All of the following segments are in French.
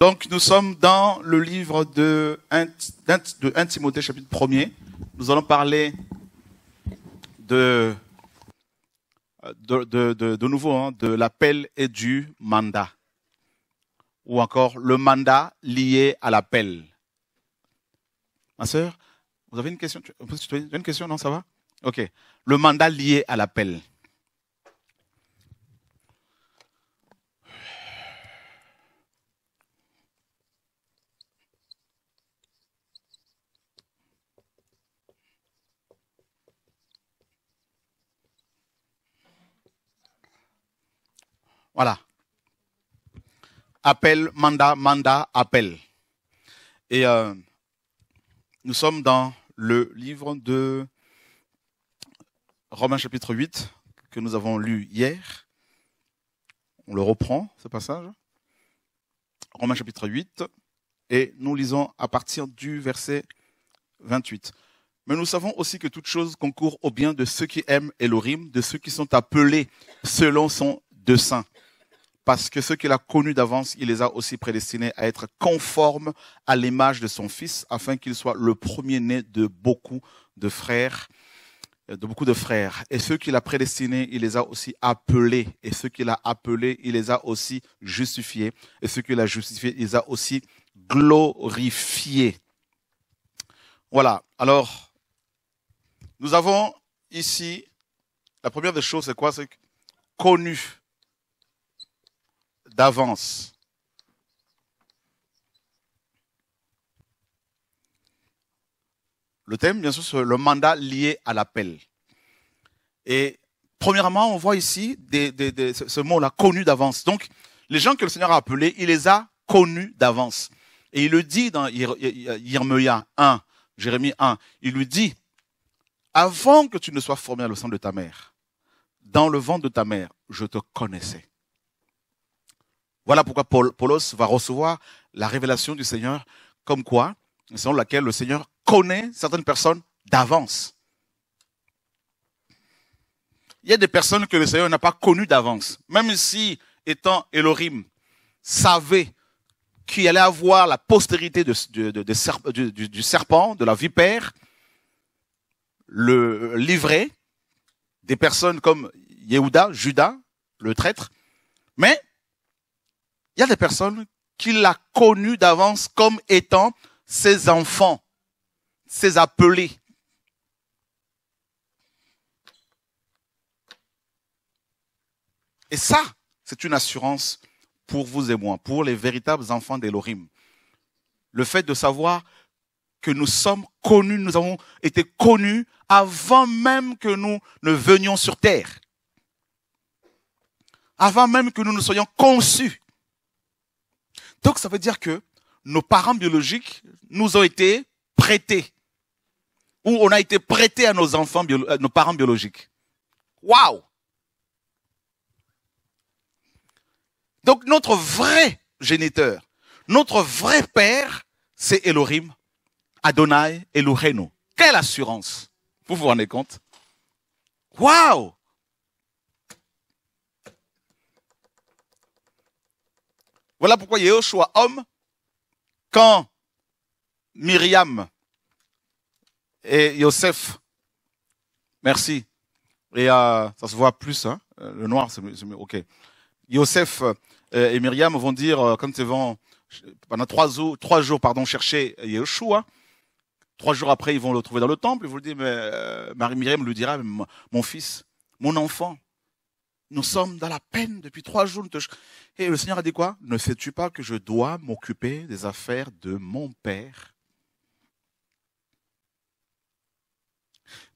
Donc nous sommes dans le livre de 1, Timothée chapitre 1er. Nous allons parler de, de, nouveau hein, de l'appel et du mandat. Ou encore le mandat lié à l'appel. Ma sœur, vous avez une question tu une question, non, ça va Ok. Le mandat lié à l'appel. Voilà. Appel, mandat, mandat, appel. Et euh, nous sommes dans le livre de Romains chapitre 8 que nous avons lu hier. On le reprend, ce passage. Romains chapitre 8, et nous lisons à partir du verset 28. Mais nous savons aussi que toute chose concourt au bien de ceux qui aiment et Elohim, de ceux qui sont appelés selon son dessein parce que ceux qu'il a connus d'avance, il les a aussi prédestinés à être conformes à l'image de son Fils, afin qu'il soit le premier-né de beaucoup de frères euh, de beaucoup de frères. Et ceux qu'il a prédestinés, il les a aussi appelés. Et ceux qu'il a appelés, il les a aussi justifiés. Et ceux qu'il a justifiés, il les a aussi glorifiés. Voilà. Alors, nous avons ici, la première des choses, c'est quoi C'est connu d'avance. Le thème, bien sûr, c'est le mandat lié à l'appel. Et premièrement, on voit ici des, ce mot-là, connu d'avance. Donc, les gens que le Seigneur a appelés, il les a connus d'avance. Et il le dit dans Jérémie 1, Jérémie 1, il lui dit, avant que tu ne sois formé à le sein de ta mère, dans le ventre de ta mère, je te connaissais. Voilà pourquoi Paul, Paulos va recevoir la révélation du Seigneur, comme quoi, selon laquelle le Seigneur connaît certaines personnes d'avance. Il y a des personnes que le Seigneur n'a pas connues d'avance, même si, étant Elohim, savait qu'il allait avoir la postérité du, serpent, de la vipère, le livret, des personnes comme Yehuda, Judas, le traître, mais il y a des personnes qui l'a connu d'avance comme étant ses enfants, ses appelés. Et ça, c'est une assurance pour vous et moi, pour les véritables enfants d'Elohim. Le fait de savoir que nous sommes connus, nous avons été connus avant même que nous ne venions sur terre. Avant même que nous ne soyons conçus. Donc ça veut dire que nos parents biologiques nous ont été prêtés. Ou on a été prêté à nos enfants, euh, nos parents biologiques. Waouh! Donc notre vrai géniteur, notre vrai père, c'est Elohim, Adonai, Eloheno. Quelle assurance! Vous vous rendez compte? Waouh! Voilà pourquoi Yéhoshua homme, quand Myriam et Yosef, merci, et euh, ça se voit plus, hein, le noir, c'est mieux, ok. Yosef euh, et Myriam vont dire, quand ils vont, pendant trois jours, trois jours pardon, chercher Yoshua. trois jours après, ils vont le trouver dans le temple, ils vont lui dire, mais euh, Marie Myriam lui dira, mon fils, mon enfant, nous sommes dans la peine depuis trois jours. Et le Seigneur a dit quoi Ne sais-tu pas que je dois m'occuper des affaires de mon Père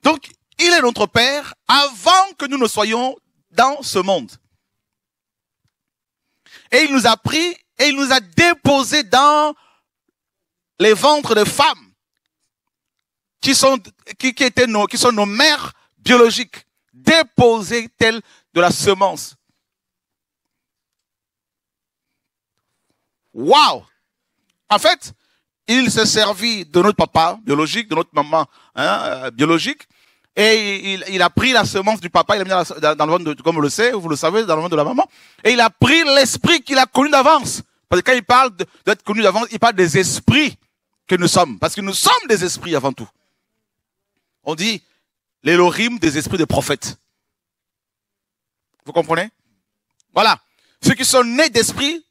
Donc, il est notre Père avant que nous ne soyons dans ce monde. Et il nous a pris et il nous a déposés dans les ventres de femmes qui sont, qui, étaient nos, qui sont nos mères biologiques, déposées telles de la semence. Waouh En fait, il s'est servi de notre papa biologique, de notre maman hein, euh, biologique, et il, a pris la semence du papa, il l'a mis dans, le ventre, de, comme vous le sait, vous le savez, dans le ventre de la maman, et il a pris l'esprit qu'il a connu d'avance. Parce que quand il parle d'être connu d'avance, il parle des esprits que nous sommes, parce que nous sommes des esprits avant tout. On dit l'élorim des esprits des prophètes. Vous comprenez Voilà. Ceux qui sont nés d'esprit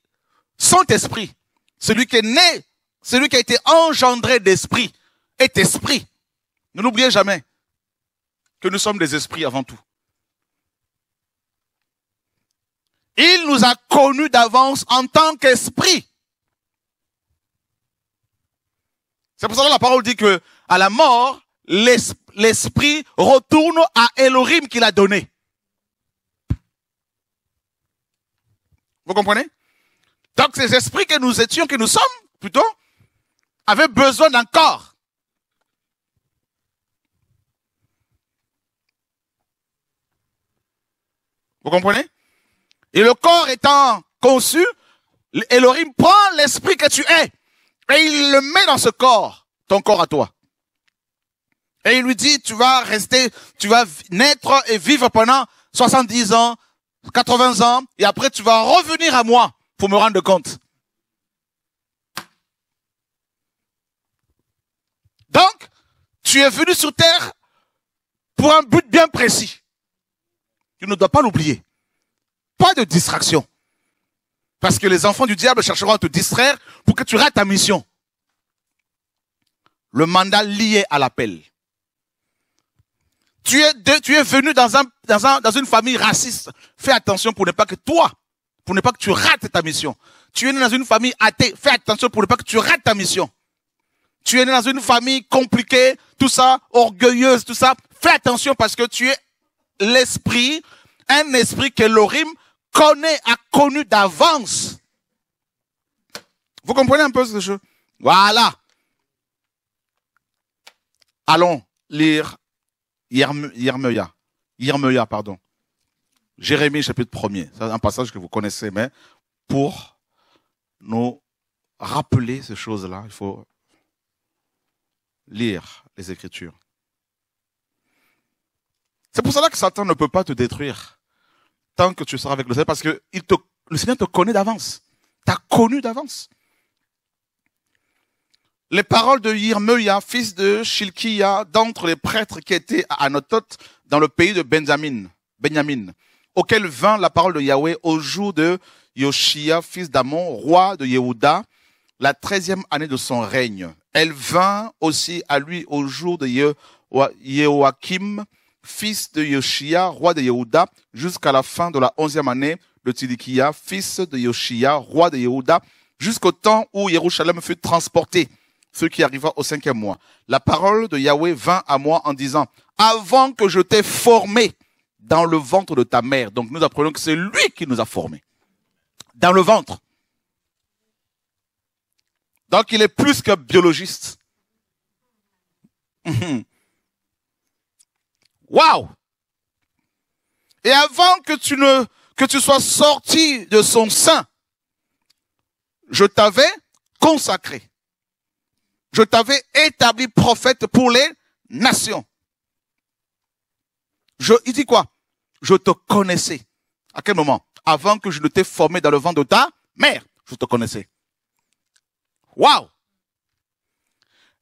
sont esprit. Celui qui est né, celui qui a été engendré d'esprit est esprit. Ne l'oubliez jamais que nous sommes des esprits avant tout. Il nous a connus d'avance en tant qu'esprit. C'est pour ça que la parole dit que à la mort, l'esprit retourne à Elohim qu'il a donné. Vous comprenez Donc ces esprits que nous étions, que nous sommes, plutôt, avaient besoin d'un corps. Vous comprenez Et le corps étant conçu, Elohim prend l'esprit que tu es et il le met dans ce corps, ton corps à toi. Et il lui dit, tu vas rester, tu vas naître et vivre pendant 70 ans, 80 ans, et après tu vas revenir à moi pour me rendre compte. Donc, tu es venu sur terre pour un but bien précis. Tu ne dois pas l'oublier. Pas de distraction. Parce que les enfants du diable chercheront à te distraire pour que tu rates ta mission. Le mandat lié à l'appel. Tu es, tu es venu dans, un, dans, un, dans une famille raciste. Fais attention pour ne pas que toi, pour ne pas que tu rates ta mission. Tu es né dans une famille athée. Fais attention pour ne pas que tu rates ta mission. Tu es né dans une famille compliquée, tout ça, orgueilleuse, tout ça. Fais attention parce que tu es l'esprit, un esprit que l'orim connaît, a connu d'avance. Vous comprenez un peu ce jeu Voilà. Allons lire Yermeya. pardon. Jérémie chapitre 1er. C'est un passage que vous connaissez, mais pour nous rappeler ces choses-là, il faut lire les Écritures. C'est pour cela que Satan ne peut pas te détruire tant que tu seras avec le Seigneur, parce que le Seigneur te connaît d'avance. T'as connu d'avance. Les paroles de Yirmeya, fils de Shilkiah, d'entre les prêtres qui étaient à Anotot, dans le pays de Benjamin, Benjamin, auquel vint la parole de Yahweh au jour de Yoshia, fils d'Amon, roi de Yehuda, la treizième année de son règne. Elle vint aussi à lui au jour de Yehoakim, fils de Yoshia, roi de Yehuda, jusqu'à la fin de la onzième année de Tidikia, fils de Yoshia, roi de Yehuda, jusqu'au temps où Jérusalem fut transporté. » ce qui arriva au cinquième mois. La parole de Yahweh vint à moi en disant, avant que je t'ai formé dans le ventre de ta mère. Donc nous apprenons que c'est lui qui nous a formés. Dans le ventre. Donc il est plus que biologiste. Mhm. Waouh Et avant que tu ne que tu sois sorti de son sein, je t'avais consacré je t'avais établi prophète pour les nations. Je, il dit quoi Je te connaissais. À quel moment Avant que je ne t'ai formé dans le vent de ta mère, je te connaissais. Waouh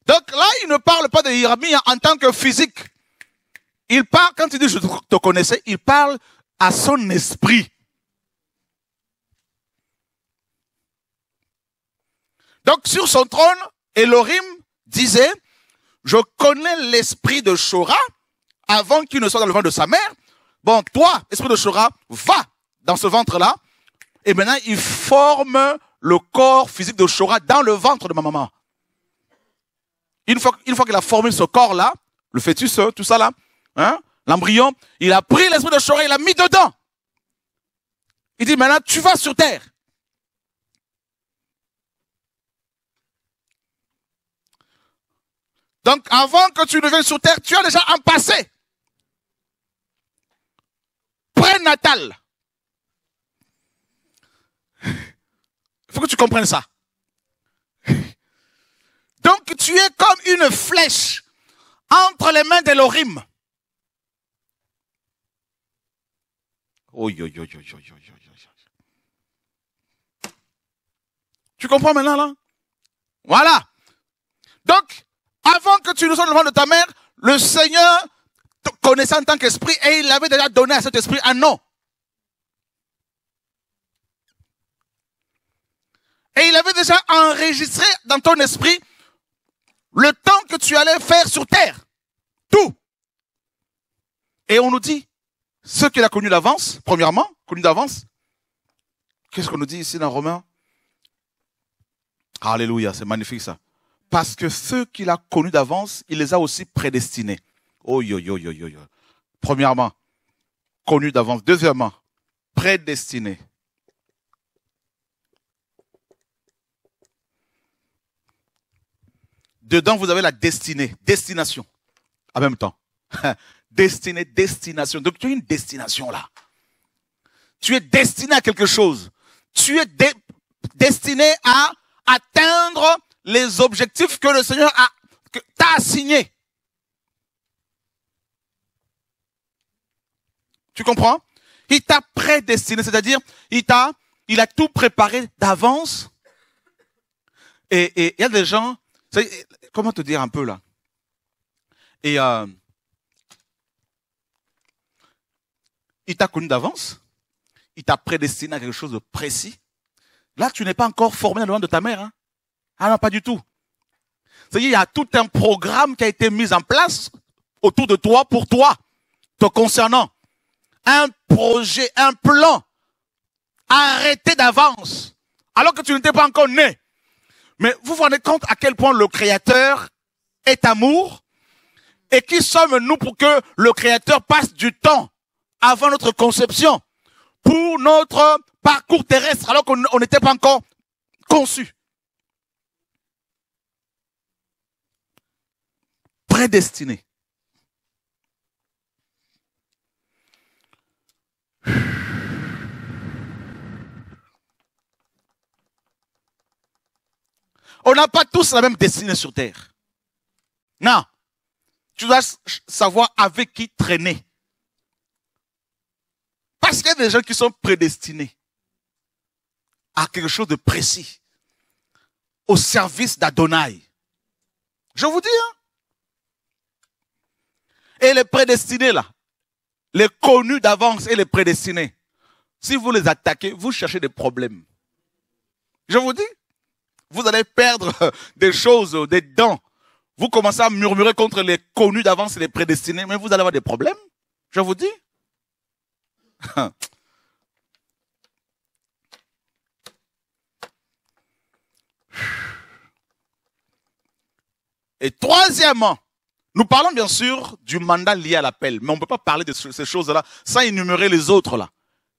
Donc là, il ne parle pas de Jérémie en tant que physique. Il parle, quand il dit je te connaissais, il parle à son esprit. Donc sur son trône, Elohim disait, je connais l'esprit de Shora avant qu'il ne soit dans le ventre de sa mère. Bon, toi, esprit de Shora, va dans ce ventre-là. Et maintenant, il forme le corps physique de Shora dans le ventre de ma maman. Une fois, qu'il a formé ce corps-là, le fœtus, tout ça là, hein, l'embryon, il a pris l'esprit de Shora, il l'a mis dedans. Il dit, maintenant, tu vas sur terre. Donc avant que tu ne viennes sur terre, tu as déjà un passé. Prénatal. Il faut que tu comprennes ça. Donc tu es comme une flèche entre les mains de l'orim. Tu comprends maintenant là Voilà. Donc, avant que tu nous sois devant de ta mère, le Seigneur te connaissait en tant qu'esprit et il avait déjà donné à cet esprit un nom. Et il avait déjà enregistré dans ton esprit le temps que tu allais faire sur terre. Tout. Et on nous dit, ce qu'il a connu d'avance, premièrement, connu d'avance, qu'est-ce qu'on nous dit ici dans Romain Alléluia, c'est magnifique ça. Parce que ceux qu'il a connus d'avance, il les a aussi prédestinés. Oh yo yo yo yo yo. Premièrement, connus d'avance. Deuxièmement, prédestinés. Dedans, vous avez la destinée, destination, en même temps. destinée, destination. Donc, tu as une destination là. Tu es destiné à quelque chose. Tu es destiné à atteindre les objectifs que le Seigneur a, t'a assignés. Tu comprends Il t'a prédestiné, c'est-à-dire il t'a, il a tout préparé d'avance. Et il y a des gens, comment te dire un peu là Et euh, il t'a connu d'avance, il t'a prédestiné à quelque chose de précis. Là, tu n'es pas encore formé à le de ta mère. Hein. Ah non, pas du tout. C'est-à-dire, il y a tout un programme qui a été mis en place autour de toi, pour toi, te concernant. Un projet, un plan arrêté d'avance, alors que tu n'étais pas encore né. Mais vous vous rendez compte à quel point le Créateur est amour et qui sommes-nous pour que le Créateur passe du temps avant notre conception pour notre parcours terrestre alors qu'on n'était pas encore conçu. prédestiné. On n'a pas tous la même destinée sur terre. Non. Tu dois savoir avec qui traîner. Parce qu'il y a des gens qui sont prédestinés à quelque chose de précis, au service d'Adonai. Je vous dis, hein, et les prédestinés, là, les connus d'avance et les prédestinés, si vous les attaquez, vous cherchez des problèmes. Je vous dis, vous allez perdre des choses, des dents. Vous commencez à murmurer contre les connus d'avance et les prédestinés, mais vous allez avoir des problèmes. Je vous dis. Et troisièmement, nous parlons bien sûr du mandat lié à l'appel, mais on ne peut pas parler de ces choses-là sans énumérer les autres là.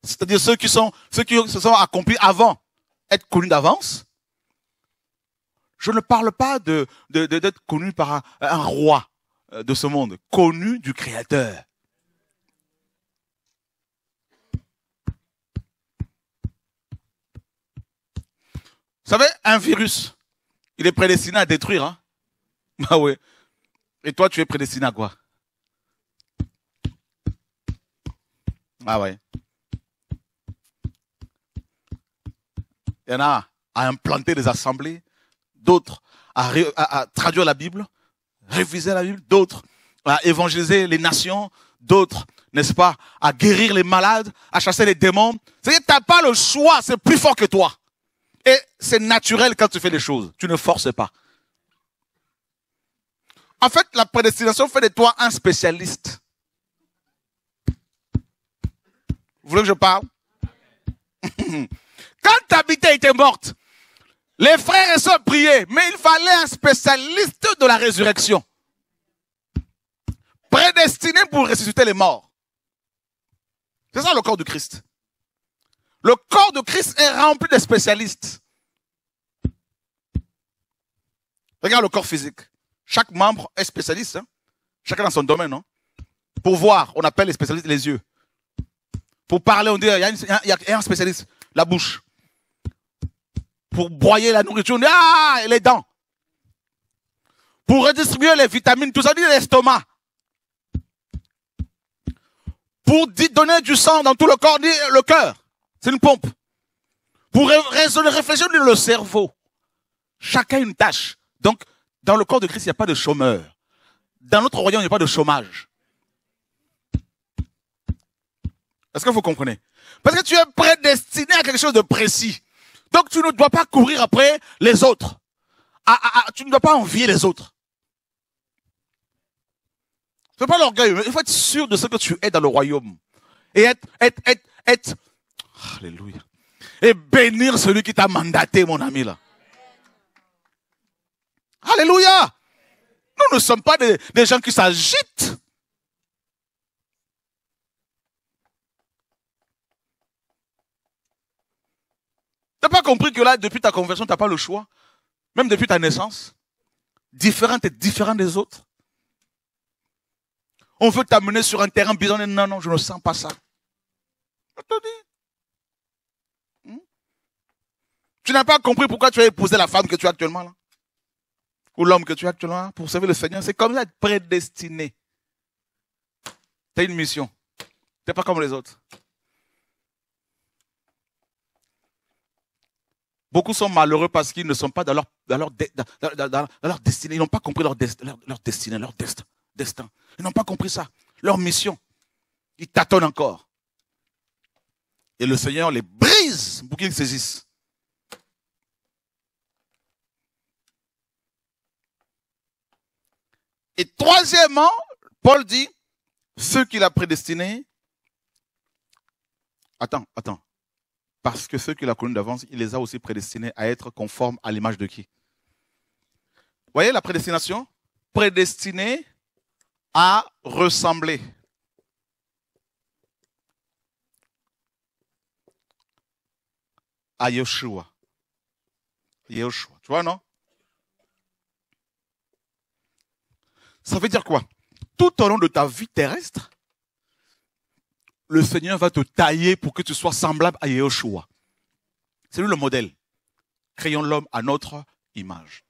C'est-à-dire ceux qui sont, ceux qui se sont accomplis avant, être connus d'avance. Je ne parle pas de, d'être connu par un, roi euh, de ce monde, connu du Créateur. Vous savez, un virus, il est prédestiné à détruire. Hein ah oui. Et toi, tu es prédestiné à quoi Ah ouais. Il y en a à implanter des assemblées, d'autres à, traduire la Bible, réviser la Bible, d'autres à évangéliser les nations, d'autres, n'est-ce pas, à guérir les malades, à chasser les démons. C'est-à-dire tu n'as pas le choix, c'est plus fort que toi. Et c'est naturel quand tu fais des choses, tu ne forces pas. En fait, la prédestination fait de toi un spécialiste. Vous voulez que je parle Quand ta Tabitha était morte, les frères et sœurs priaient, mais il fallait un spécialiste de la résurrection. Prédestiné pour ressusciter les morts. C'est ça le corps du Christ. Le corps de Christ est rempli de spécialistes. Regarde le corps physique. Chaque membre est spécialiste, hein. chacun dans son domaine. non? Pour voir, on appelle les spécialistes les yeux. Pour parler, on dit, il y, a un spécialiste, la bouche. Pour broyer la nourriture, on dit, ah, les dents. Pour redistribuer les vitamines, tout ça, on dit l'estomac. Pour donner du sang dans tout le corps, on le cœur. C'est une pompe. Pour réfléchir, le cerveau. Chacun une tâche. Donc, dans le corps de Christ, il n'y a pas de chômeur. Dans notre royaume, il n'y a pas de chômage. Est-ce que vous comprenez Parce que tu es prédestiné à quelque chose de précis. Donc tu ne dois pas courir après les autres. Ah, ah, ah, tu ne dois pas envier les autres. Ce n'est pas l'orgueil. Il faut être sûr de ce que tu es dans le royaume. Et être, être, être, être. Alléluia. Et bénir celui qui t'a mandaté, mon ami, là. Alléluia. Nous ne sommes pas des, gens qui s'agitent. n'as pas compris que là, depuis ta conversion, n'as pas le choix. Même depuis ta naissance. Différent, et différent des autres. On veut t'amener sur un terrain bizarre. Non, non, je ne sens pas ça. Hmm? Tu n'as pas compris pourquoi tu as épousé la femme que tu as actuellement là ou l'homme que tu as actuellement pour servir le Seigneur, c'est comme ça être prédestiné. Tu as une mission. Tu n'es pas comme les autres. Beaucoup sont malheureux parce qu'ils ne sont pas dans leur, destinée. Ils n'ont pas compris leur, leur, destinée, leur destin. Ils n'ont pas compris ça. Leur mission. Ils tâtonnent encore. Et le Seigneur les brise pour qu'ils saisissent. Et troisièmement, Paul dit, ceux qu'il a prédestinés, attends, attends, parce que ceux qu'il a connus d'avance, il les a aussi prédestinés à être conformes à l'image de qui Voyez la prédestination Prédestinés à ressembler. à Yeshua. Yeshua. Tu vois, non Ça veut dire quoi Tout au long de ta vie terrestre, le Seigneur va te tailler pour que tu sois semblable à Yeshua. C'est lui le modèle. Créons l'homme à notre image.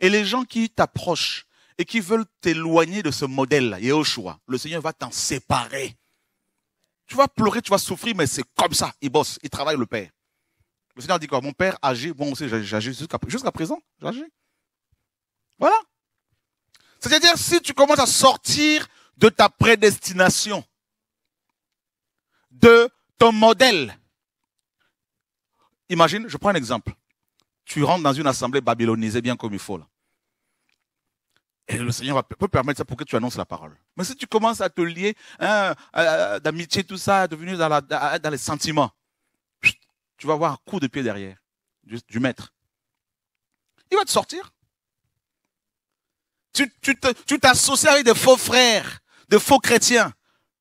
Et les gens qui t'approchent et qui veulent t'éloigner de ce modèle-là, le Seigneur va t'en séparer. Tu vas pleurer, tu vas souffrir, mais c'est comme ça. Il bosse, il travaille le Père. Le Seigneur dit quoi Mon Père agit, bon, aussi, j'agis jusqu'à présent, j'agis. Voilà. C'est-à-dire si tu commences à sortir de ta prédestination, de ton modèle. Imagine, je prends un exemple. Tu rentres dans une assemblée babylonisée bien comme il faut. Là. Et le Seigneur va peut permettre ça pour que tu annonces la parole. Mais si tu commences à te lier hein, d'amitié, tout ça, à devenir dans, les sentiments, tu vas avoir un coup de pied derrière du maître. Il va te sortir tu, tu t'associes avec des faux frères, des faux chrétiens.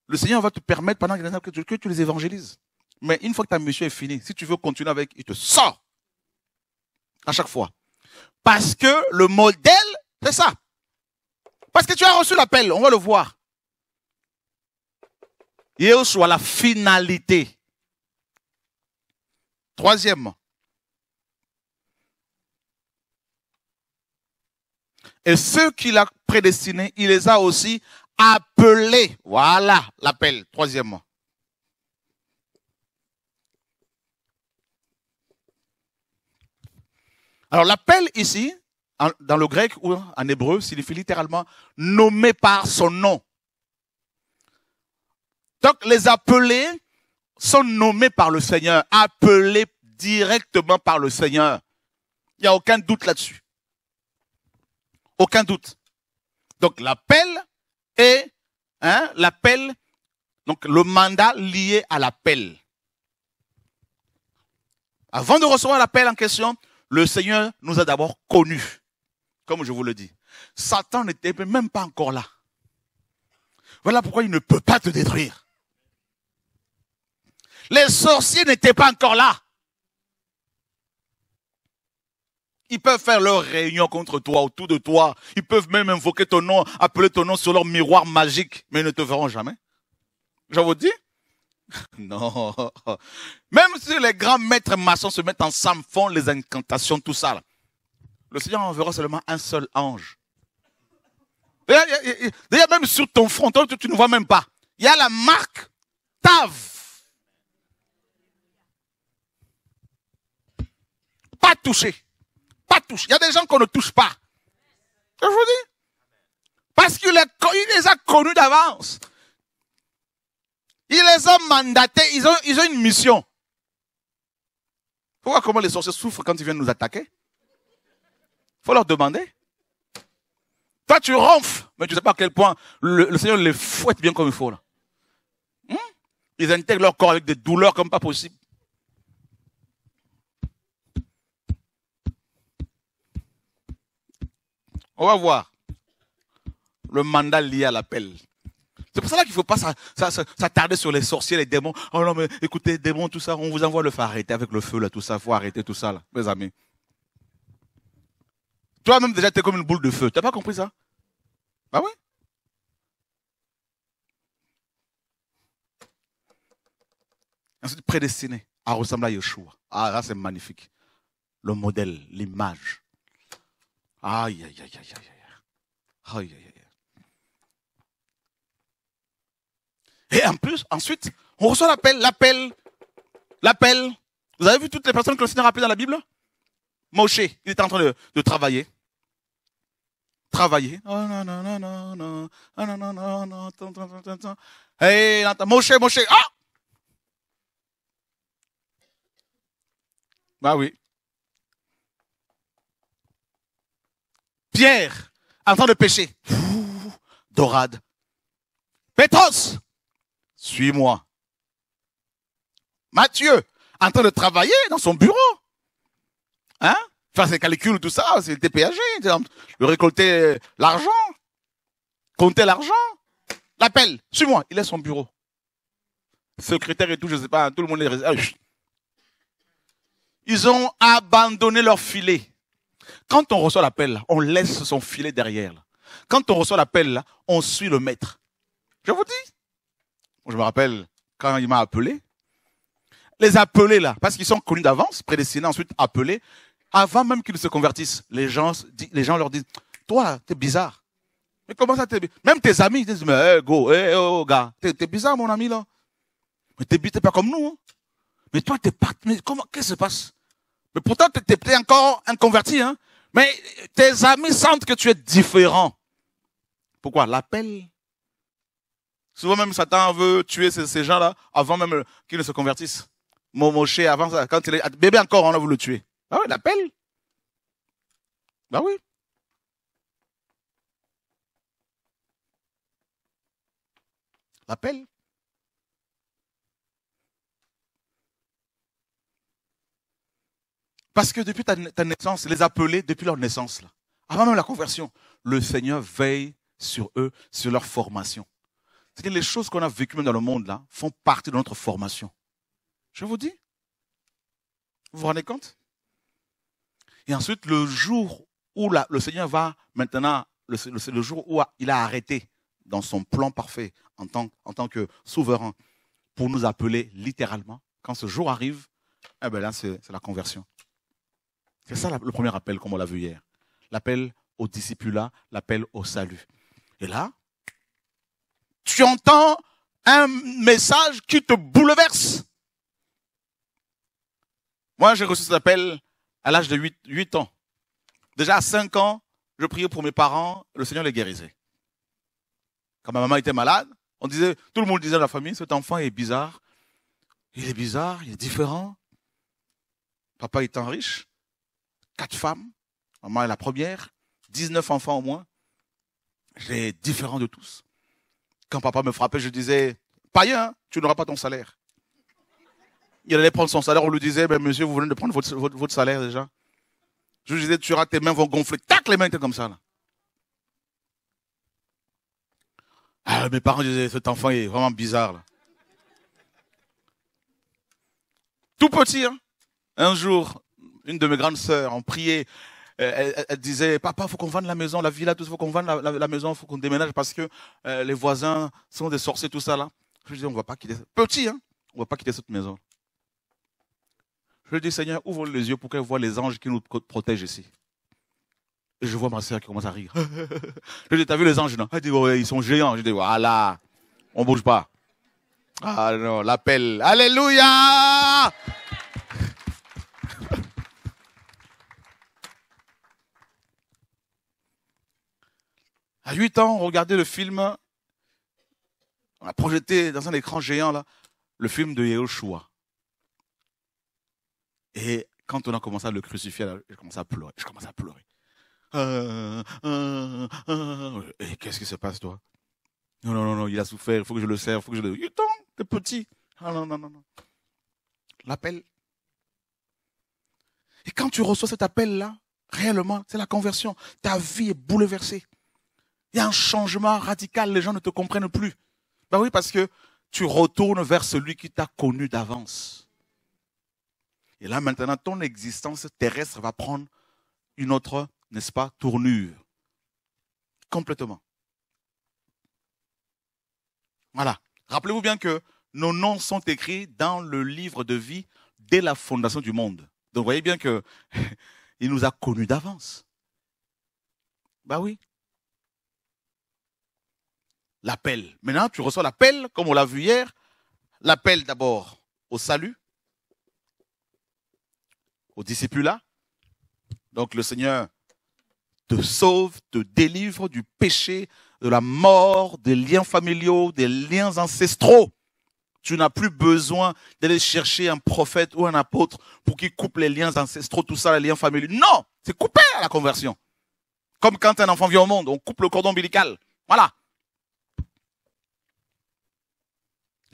Le Seigneur va te permettre pendant que tu, que tu les évangélises. Mais une fois que ta mission est finie, si tu veux continuer avec, il te sort. À chaque fois. Parce que le modèle, c'est ça. Parce que tu as reçu l'appel, on va le voir. soit la finalité. Troisièmement. Et ceux qu'il a prédestinés, il les a aussi appelés. Voilà l'appel, troisièmement. Alors l'appel ici, dans le grec ou en hébreu, signifie littéralement nommé par son nom. Donc les appelés sont nommés par le Seigneur, appelés directement par le Seigneur. Il n'y a aucun doute là-dessus. Aucun doute. Donc l'appel est hein, l'appel, donc le mandat lié à l'appel. Avant de recevoir l'appel en question, le Seigneur nous a d'abord connus, comme je vous le dis. Satan n'était même pas encore là. Voilà pourquoi il ne peut pas te détruire. Les sorciers n'étaient pas encore là. Ils peuvent faire leur réunion contre toi, autour de toi. Ils peuvent même invoquer ton nom, appeler ton nom sur leur miroir magique, mais ils ne te verront jamais. Je vous dis Non. Même si les grands maîtres maçons se mettent ensemble, font les incantations, tout ça, le Seigneur enverra seulement un seul ange. D'ailleurs, même sur ton front, tu ne vois même pas. Il y a la marque TAV. Pas touché pas touche, Il y a des gens qu'on ne touche pas. Je vous dis. Parce qu'il les a connus d'avance. Il les a mandatés. Ils ont, ils ont une mission. Pourquoi comment les sorciers souffrent quand ils viennent nous attaquer faut leur demander. Toi, tu ronfles, mais tu ne sais pas à quel point le, Seigneur les fouette bien comme il faut. Là. Hmm? Ils intègrent leur corps avec des douleurs comme pas possible. On va voir le mandat lié à l'appel. C'est pour ça qu'il ne faut pas s'attarder sur les sorciers, les démons. Oh non, mais écoutez, démons, tout ça, on vous envoie le feu. Arrêtez avec le feu, là, tout ça. il faut arrêter tout ça, là, mes amis. Toi-même, déjà, tu es comme une boule de feu. Tu T'as pas compris ça Bah oui. Ensuite, prédestiné à ressembler à Yeshua. Ah, là, c'est magnifique. Le modèle, l'image. Aïe, aïe, aïe, aïe, aïe. Aïe, aïe, aïe. Et en plus, ensuite, on reçoit l'appel, l'appel, l'appel. Vous avez vu toutes les personnes que le Seigneur a appelées dans la Bible Moshe, il était en train de, de travailler. Travailler. Hey, Moshe, Moshe. Ah Bah oui. Pierre, en train de pêcher. Dorade. Pétros, suis-moi. Mathieu, en train de travailler dans son bureau. Hein? Faire ses calculs, tout ça, c'est le péagé. Le récolter euh, l'argent. Compter l'argent. L'appel, suis-moi. Il est son bureau. Secrétaire et tout, je sais pas, hein, tout le monde est. Ah, Ils ont abandonné leur filet. Quand on reçoit l'appel, on laisse son filet derrière. Quand on reçoit l'appel, on suit le maître. Je vous dis. Je me rappelle quand il m'a appelé. Les appelés là, parce qu'ils sont connus d'avance, prédestinés, ensuite appelés. Avant même qu'ils se convertissent, les gens, les gens leur disent, toi, t'es bizarre. Mais comment ça t'es Même tes amis ils disent, mais go, hey, oh, gars, t'es, bizarre mon ami là. Mais t'es, t'es pas comme nous. Hein. Mais toi, t'es pas, mais comment, qu'est-ce qui se passe mais pourtant, tu es, encore un converti. Hein? Mais tes amis sentent que tu es différent. Pourquoi L'appel. Souvent même Satan veut tuer ces, gens-là avant même qu'ils ne se convertissent. Momoché, avant ça, quand il est bébé encore, on a voulu le tuer. Ah oui, l'appel. Bah oui. L'appel. Parce que depuis ta, naissance, les appeler depuis leur naissance, là, avant même la conversion, le Seigneur veille sur eux, sur leur formation. cest les choses qu'on a vécues même dans le monde là font partie de notre formation. Je vous dis. Vous vous rendez compte Et ensuite, le jour où le Seigneur va maintenant, le, jour où il a arrêté dans son plan parfait en tant, que souverain pour nous appeler littéralement, quand ce jour arrive, eh ben là, c'est la conversion. C'est ça le premier appel, comme on l'a vu hier. L'appel au discipulat, l'appel au salut. Et là, tu entends un message qui te bouleverse. Moi, j'ai reçu cet appel à l'âge de 8, ans. Déjà à 5 ans, je priais pour mes parents, le Seigneur les guérissait. Quand ma maman était malade, on disait, tout le monde disait à la famille, cet enfant est bizarre. Il est bizarre, il est différent. Papa étant riche, quatre femmes, maman est la première, 19 enfants au moins. J'ai différent de tous. Quand papa me frappait, je disais, païen, hein, tu n'auras pas ton salaire. Il allait prendre son salaire, on lui disait, ben, monsieur, vous venez de prendre votre, salaire déjà. Je lui disais, tu auras tes mains vont gonfler. Tac, les mains étaient comme ça. Ah, mes parents disaient, cet enfant est vraiment bizarre. Tout petit. Hein. Un jour, une de mes grandes sœurs, on priait. Euh, elle, disait papa faut qu'on vende la maison la villa tout faut qu'on vende la, maison faut qu'on déménage parce que euh, les voisins sont des sorciers tout ça là je dis, on va pas quitter petit hein on va pas quitter cette maison je lui dis Seigneur ouvre les yeux pour qu'elle voit les anges qui nous protègent ici et je vois ma sœur qui commence à rire je lui dis t'as vu les anges non elle dit oui, ils sont géants je lui dis voilà on bouge pas ah non l'appel alléluia À 8 ans, on regardait le film, on a projeté dans un écran géant, là, le film de Yehoshua. Et quand on a commencé à le crucifier, je commence à pleurer. Je commence à pleurer. Euh, euh, euh, et qu'est-ce qui se passe, toi Non, non, non, non, il a souffert, il faut que je le sers. il faut que je le. 8 ans, t'es petit. Ah, non, non, non, non. L'appel. Et quand tu reçois cet appel-là, réellement, c'est la conversion. Ta vie est bouleversée. Il y a un changement radical, les gens ne te comprennent plus. Ben oui, parce que tu retournes vers celui qui t'a connu d'avance. Et là maintenant, ton existence terrestre va prendre une autre, n'est-ce pas, tournure. Complètement. Voilà. Rappelez-vous bien que nos noms sont écrits dans le livre de vie dès la fondation du monde. Donc vous voyez bien que il nous a connus d'avance. Bah oui. L'appel. Maintenant, tu reçois l'appel, comme on l'a vu hier. L'appel d'abord au salut, au disciples là. Donc le Seigneur te sauve, te délivre du péché, de la mort, des liens familiaux, des liens ancestraux. Tu n'as plus besoin d'aller chercher un prophète ou un apôtre pour qu'il coupe les liens ancestraux, tout ça, les liens familiaux. Non, c'est coupé à la conversion. Comme quand un enfant vient au monde, on coupe le cordon ombilical. Voilà,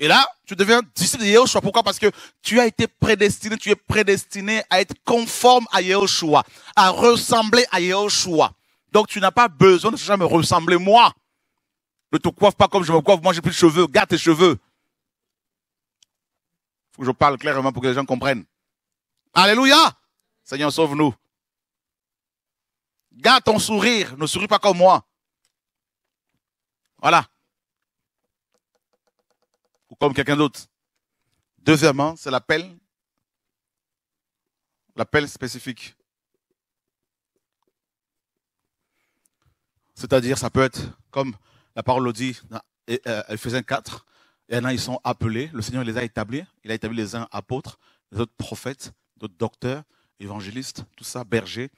Et là, tu deviens disciple de Yahushua. Pourquoi Parce que tu as été prédestiné, tu es prédestiné à être conforme à Yahushua, à ressembler à Yahushua. Donc tu n'as pas besoin de jamais ressembler moi. Ne te coiffe pas comme je me coiffe, moi j'ai plus de cheveux, garde tes cheveux. Faut que je parle clairement pour que les gens comprennent. Alléluia Seigneur, sauve-nous. Garde ton sourire, ne souris pas comme moi. Voilà ou comme quelqu'un d'autre. Deuxièmement, c'est l'appel, l'appel spécifique. C'est-à-dire, ça peut être, comme la parole le dit dans e- euh, Ephésiens 4, et là, ils sont appelés, le Seigneur les a établis, il a établi les uns apôtres, les autres prophètes, d'autres docteurs, évangélistes, tout ça, bergers,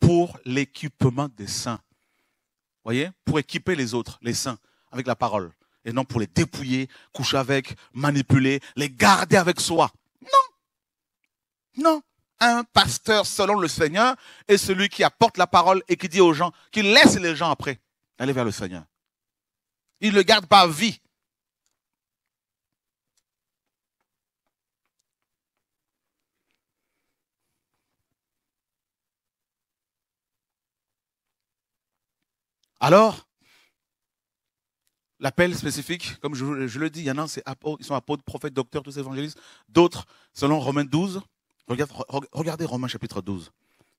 pour l'équipement des saints. Vous Voyez Pour équiper les autres, les saints, avec la parole et non pour les dépouiller, coucher avec, manipuler, les garder avec soi. Non. Non. Un pasteur selon le Seigneur est celui qui apporte la parole et qui dit aux gens, qui laisse les gens après aller vers le Seigneur. Il le garde par vie. Alors, l'appel spécifique, comme je, le dis, il y en a, c'est ils sont apôtres, prophètes, docteurs, tous évangélistes. D'autres, selon Romains 12, regardez, regardez Romains chapitre 12.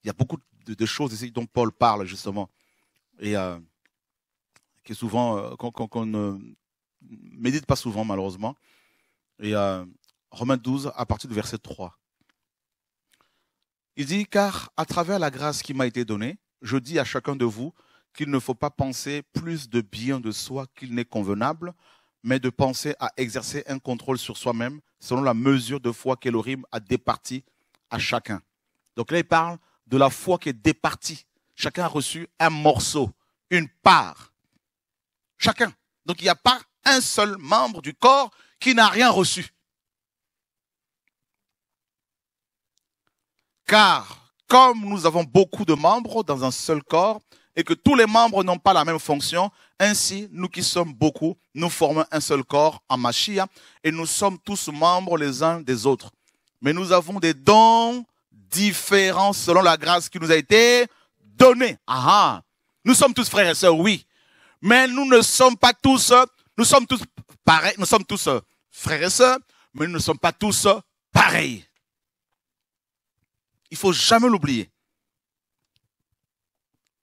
Il y a beaucoup de, choses ici dont Paul parle, justement, et euh, qui est souvent, euh, qu'on ne médite pas souvent, malheureusement. Et euh, Romains 12, à partir du verset 3. Il dit, car à travers la grâce qui m'a été donnée, je dis à chacun de vous, qu'il ne faut pas penser plus de bien de soi qu'il n'est convenable, mais de penser à exercer un contrôle sur soi-même selon la mesure de foi qu'Elohim a départi à chacun. Donc là, il parle de la foi qui est départie. Chacun a reçu un morceau, une part. Chacun. Donc il n'y a pas un seul membre du corps qui n'a rien reçu. Car comme nous avons beaucoup de membres dans un seul corps, et que tous les membres n'ont pas la même fonction. Ainsi, nous qui sommes beaucoup, nous formons un seul corps en Machia et nous sommes tous membres les uns des autres. Mais nous avons des dons différents selon la grâce qui nous a été donnée. Aha! Ah. Nous sommes tous frères et sœurs, oui. Mais nous ne sommes pas tous, nous sommes tous pareils, nous sommes tous frères et sœurs, mais nous ne sommes pas tous pareils. Il faut jamais l'oublier.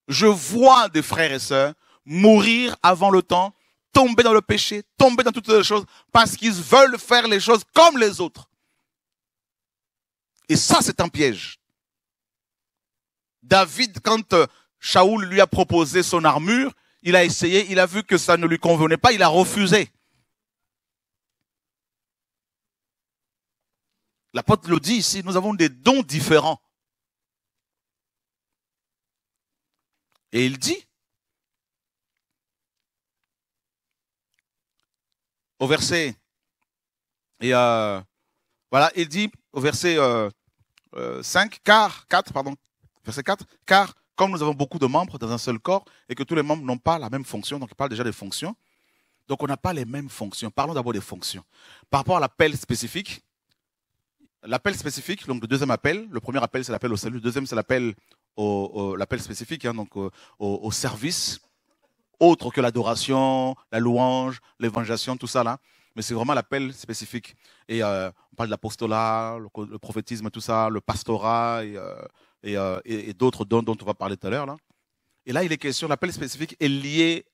Je vois des frères et sœurs mourir avant le temps, tomber dans le péché, tomber dans toutes les choses, parce qu'ils veulent faire les choses comme les autres. Et ça, c'est un piège. David, quand euh, Shaoul lui a proposé son armure, il a essayé, il a vu que ça ne lui convenait pas, il a refusé. L'apôtre le dit ici, nous avons des dons différents. Et il dit, au verset, et euh, voilà, il dit au verset 5, euh, euh, car, 4, pardon, verset 4, car comme nous avons beaucoup de membres dans un seul corps et que tous les membres n'ont pas la même fonction, donc il parle déjà des fonctions, donc on n'a pas les mêmes fonctions. Parlons d'abord des fonctions. Par rapport à l'appel spécifique, l'appel spécifique, donc le deuxième appel, le premier appel c'est l'appel au salut, le deuxième c'est l'appel au, l'appel spécifique, hein, donc au, service autre que l'adoration, la louange, l'évangélisation, tout ça là. Mais c'est vraiment l'appel spécifique. Et euh, on parle de l'apostolat, le, prophétisme, tout ça, le pastorat et, euh, euh, et, et, d'autres dons dont on va parler tout à l'heure là. Et là, il est question, l'appel spécifique est lié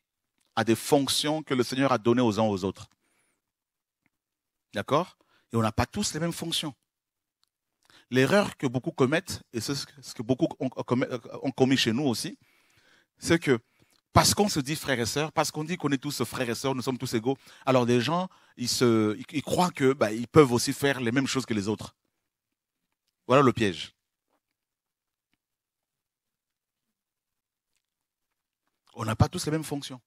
à des fonctions que le Seigneur a données aux uns aux autres. D'accord Et on n'a pas tous les mêmes fonctions l'erreur que beaucoup commettent, et c'est ce que beaucoup ont, commis chez nous aussi, c'est que parce qu'on se dit frères et sœurs, parce qu'on dit qu'on est tous frères et sœurs, nous sommes tous égaux, alors des gens, ils, croient qu'ils bah, peuvent aussi faire les mêmes choses que les autres. Voilà le piège. On n'a pas tous les mêmes fonctions.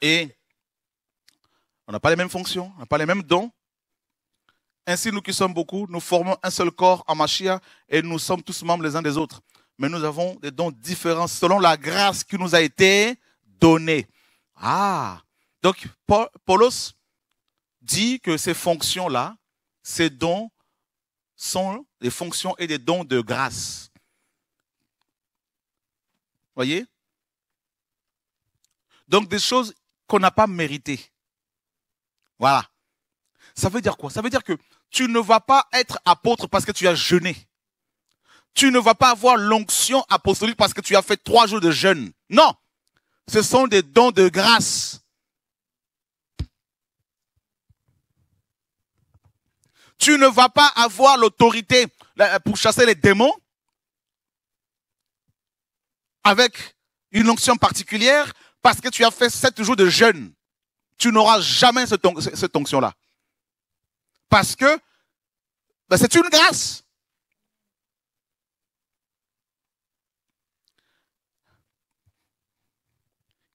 Et on n'a pas les mêmes fonctions, on n'a pas les mêmes dons, ainsi, nous qui sommes beaucoup, nous formons un seul corps en Machia et nous sommes tous membres les uns des autres. Mais nous avons des dons différents selon la grâce qui nous a été donnée. Ah Donc, Paulos dit que ces fonctions-là, ces dons, sont des fonctions et des dons de grâce. Voyez Donc, des choses qu'on n'a pas méritées. Voilà. Ça veut dire quoi Ça veut dire que tu ne vas pas être apôtre parce que tu as jeûné. Tu ne vas pas avoir l'onction apostolique parce que tu as fait trois jours de jeûne. Non, ce sont des dons de grâce. Tu ne vas pas avoir l'autorité pour chasser les démons avec une onction particulière parce que tu as fait sept jours de jeûne. Tu n'auras jamais cette onction-là. Parce que ben, c'est une grâce.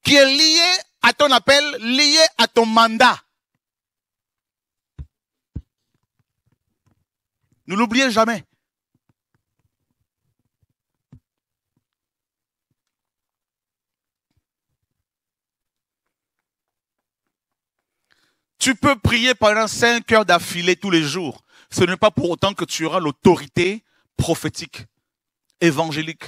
qui est liée à ton appel, lié à ton mandat. Ne l'oubliez jamais. Tu peux prier pendant cinq heures d'affilée tous les jours. Ce n'est pas pour autant que tu auras l'autorité prophétique, évangélique.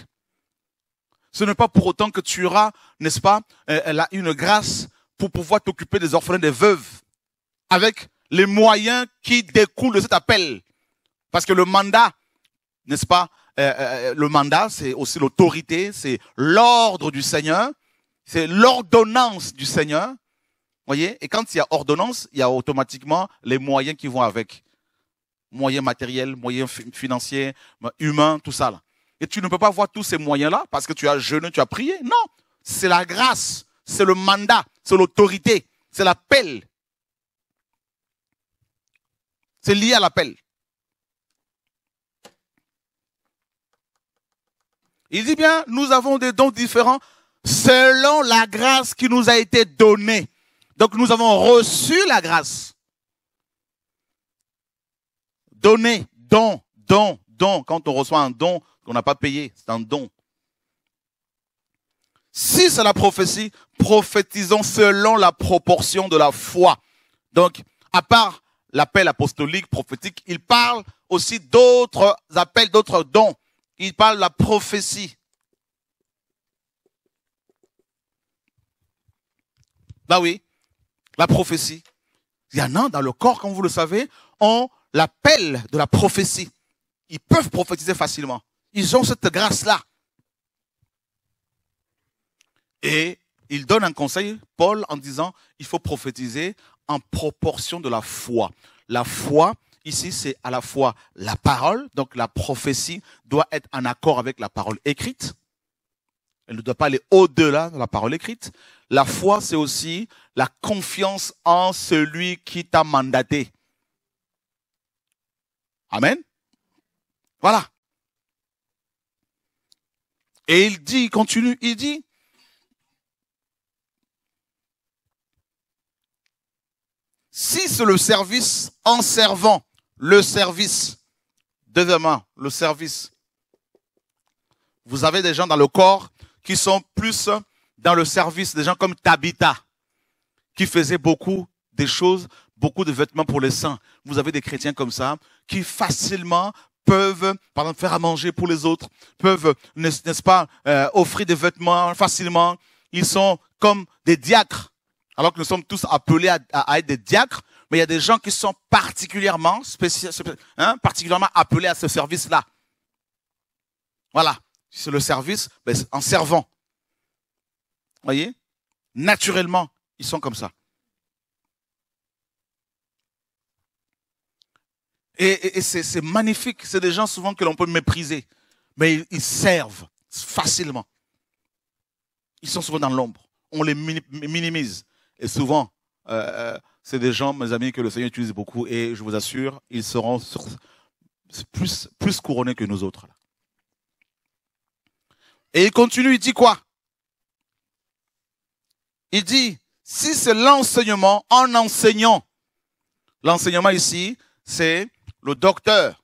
Ce n'est pas pour autant que tu auras, n'est-ce pas, euh, euh, une grâce pour pouvoir t'occuper des orphelins, des veuves, avec les moyens qui découlent de cet appel. Parce que le mandat, n'est-ce pas, euh, le mandat, c'est aussi l'autorité, c'est l'ordre du Seigneur, c'est l'ordonnance du Seigneur, voyez Et quand il y a ordonnance, il y a automatiquement les moyens qui vont avec. Moyens matériels, moyens financiers, humains, tout ça. Là. Et tu ne peux pas voir tous ces moyens-là parce que tu as jeûné, tu as prié. Non, c'est la grâce, c'est le mandat, c'est l'autorité, c'est l'appel. C'est lié à l'appel. Il dit bien, nous avons des dons différents selon la grâce qui nous a été donnée. Donc nous avons reçu la grâce. Donner, don, don, don. Quand on reçoit un don qu'on n'a pas payé, c'est un don. Si c'est la prophétie, prophétisons selon la proportion de la foi. Donc, à part l'appel apostolique, prophétique, il parle aussi d'autres appels, d'autres dons. Il parle de la prophétie. Bah oui, la prophétie. Il y en a dans le corps, comme vous le savez, ont l'appel de la prophétie. Ils peuvent prophétiser facilement. Ils ont cette grâce-là. Et il donne un conseil, Paul, en disant, il faut prophétiser en proportion de la foi. La foi, ici, c'est à la fois la parole, donc la prophétie doit être en accord avec la parole écrite. Elle ne doit pas aller au-delà de la parole écrite. La foi, c'est aussi la confiance en celui qui t'a mandaté. Amen. Voilà. Et il dit, il continue, il dit, si c'est le service en servant, le service, demain, le service, vous avez des gens dans le corps qui sont plus dans le service des gens comme Tabitha, qui faisait beaucoup des choses, beaucoup de vêtements pour les saints. Vous avez des chrétiens comme ça, qui facilement peuvent, par exemple, faire à manger pour les autres, peuvent, n'est-ce pas, euh, offrir des vêtements facilement. Ils sont comme des diacres, alors que nous sommes tous appelés à, être des diacres, mais il y a des gens qui sont particulièrement, hein, particulièrement appelés à ce service-là. Voilà, c'est le service ben, en servant. Voyez Naturellement, ils sont comme ça. Et, c'est magnifique. C'est des gens souvent que l'on peut mépriser. Mais ils, servent facilement. Ils sont souvent dans l'ombre. On les minimise. Et souvent, euh, euh, c'est des gens, mes amis, que le Seigneur utilise beaucoup. Et je vous assure, ils seront plus, plus couronnés que nous autres. Et il continue, il dit quoi il dit, si c'est l'enseignement en enseignant, l'enseignement ici, c'est le docteur.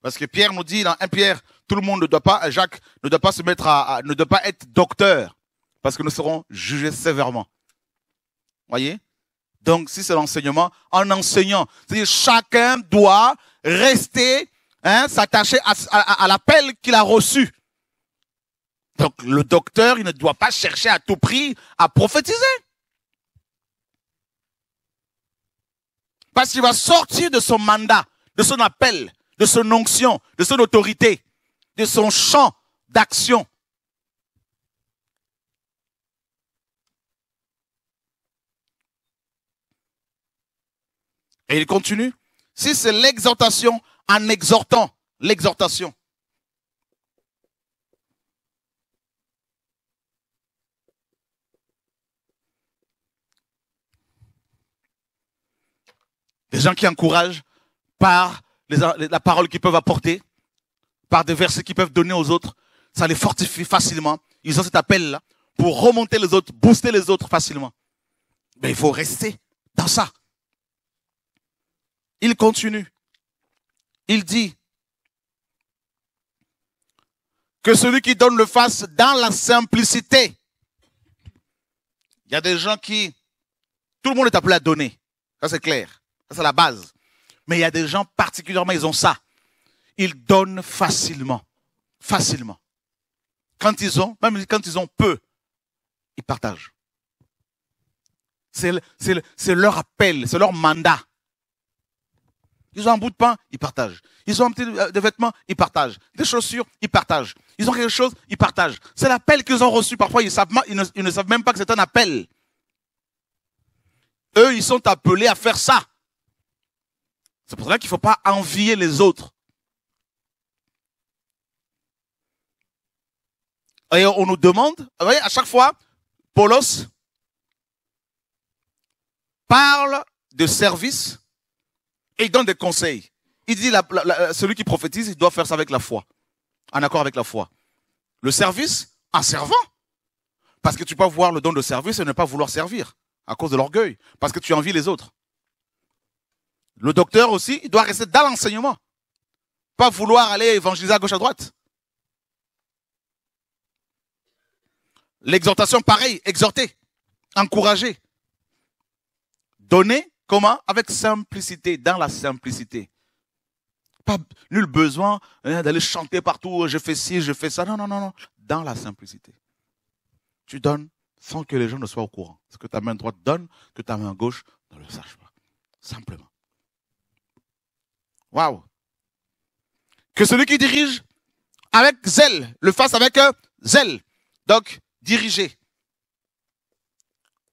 Parce que Pierre nous dit dans 1 Pierre, tout le monde ne doit pas, Jacques ne doit pas se mettre à, ne doit pas être docteur, parce que nous serons jugés sévèrement. Voyez Donc, si c'est l'enseignement, en enseignant, c'est-à-dire chacun doit rester, hein, s'attacher à l'appel qu'il a reçu. Donc le docteur, il ne doit pas chercher à tout prix à prophétiser. Parce qu'il va sortir de son mandat, de son appel, de son onction, de son autorité, de son champ d'action. Et il continue. Si c'est l'exhortation, en exhortant, l'exhortation. Des gens qui encouragent par la parole qu'ils peuvent apporter, par des versets qu'ils peuvent donner aux autres. Ça les fortifie facilement. Ils ont cet appel-là pour remonter les autres, booster les autres facilement. Mais il faut rester dans ça. Il continue. Il dit que celui qui donne le fasse dans la simplicité. Il y a des gens qui... Tout le monde est appelé à donner. Ça, c'est clair c'est la base. Mais il y a des gens particulièrement, ils ont ça. Ils donnent facilement. Facilement. Quand ils ont, même quand ils ont peu, ils partagent. C'est leur appel, c'est leur mandat. Ils ont un bout de pain, ils partagent. Ils ont un petit euh, des vêtements, ils partagent. Des chaussures, ils partagent. Ils ont quelque chose, ils partagent. C'est l'appel qu'ils ont reçu. Parfois, ils, savent, ils ne savent même pas que c'est un appel. Eux, ils sont appelés à faire ça. C'est pour cela qu'il ne faut pas envier les autres. Et on nous demande, vous voyez, à chaque fois, Paulos parle de service et il donne des conseils. Il dit, celui qui prophétise, il doit faire ça avec la foi, en accord avec la foi. Le service, en servant. Parce que tu peux voir le don de service et ne pas vouloir servir à cause de l'orgueil, parce que tu envies les autres. Le docteur aussi, il doit rester dans l'enseignement. Pas vouloir aller évangéliser à gauche à droite. L'exhortation, pareil, exhorter, encourager. Donner, comment Avec simplicité, dans la simplicité. Pas nul besoin hein, d'aller chanter partout, euh, je fais ci, je fais ça. Non, non, non, non. Dans la simplicité. Tu donnes sans que les gens ne soient au courant. Ce que ta main droite donne, que ta main gauche ne le sache pas. Simplement. Waouh! Que celui qui dirige avec zèle le fasse avec euh, zèle. Donc, diriger.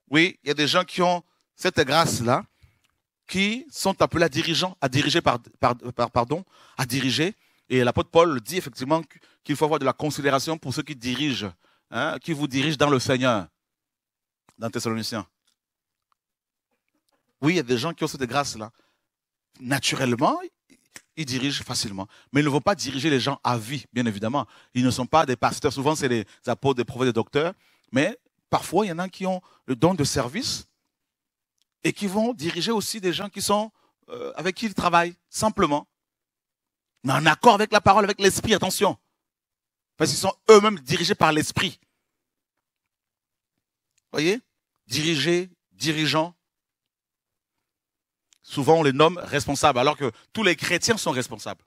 Oui, il y a des gens qui ont cette grâce-là, qui sont appelés à dirigeants, à diriger, par, par, pardon, à diriger. Et l'apôtre Paul dit effectivement qu'il faut avoir de la considération pour ceux qui dirigent, hein, qui vous dirigent dans le Seigneur, dans Thessaloniciens. Oui, il y a des gens qui ont cette grâce-là. Naturellement, ils dirigent facilement. Mais ils ne vont pas diriger les gens à vie, bien évidemment. Ils ne sont pas des pasteurs. Souvent, c'est des apôtres, des prophètes, des docteurs. Mais parfois, il y en a qui ont le don de service et qui vont diriger aussi des gens qui sont euh, avec qui ils travaillent, simplement. Mais en accord avec la parole, avec l'esprit, attention. Parce qu'ils sont eux-mêmes dirigés par l'esprit. Voyez Diriger, dirigeants, souvent on les nomme responsables, alors que tous les chrétiens sont responsables.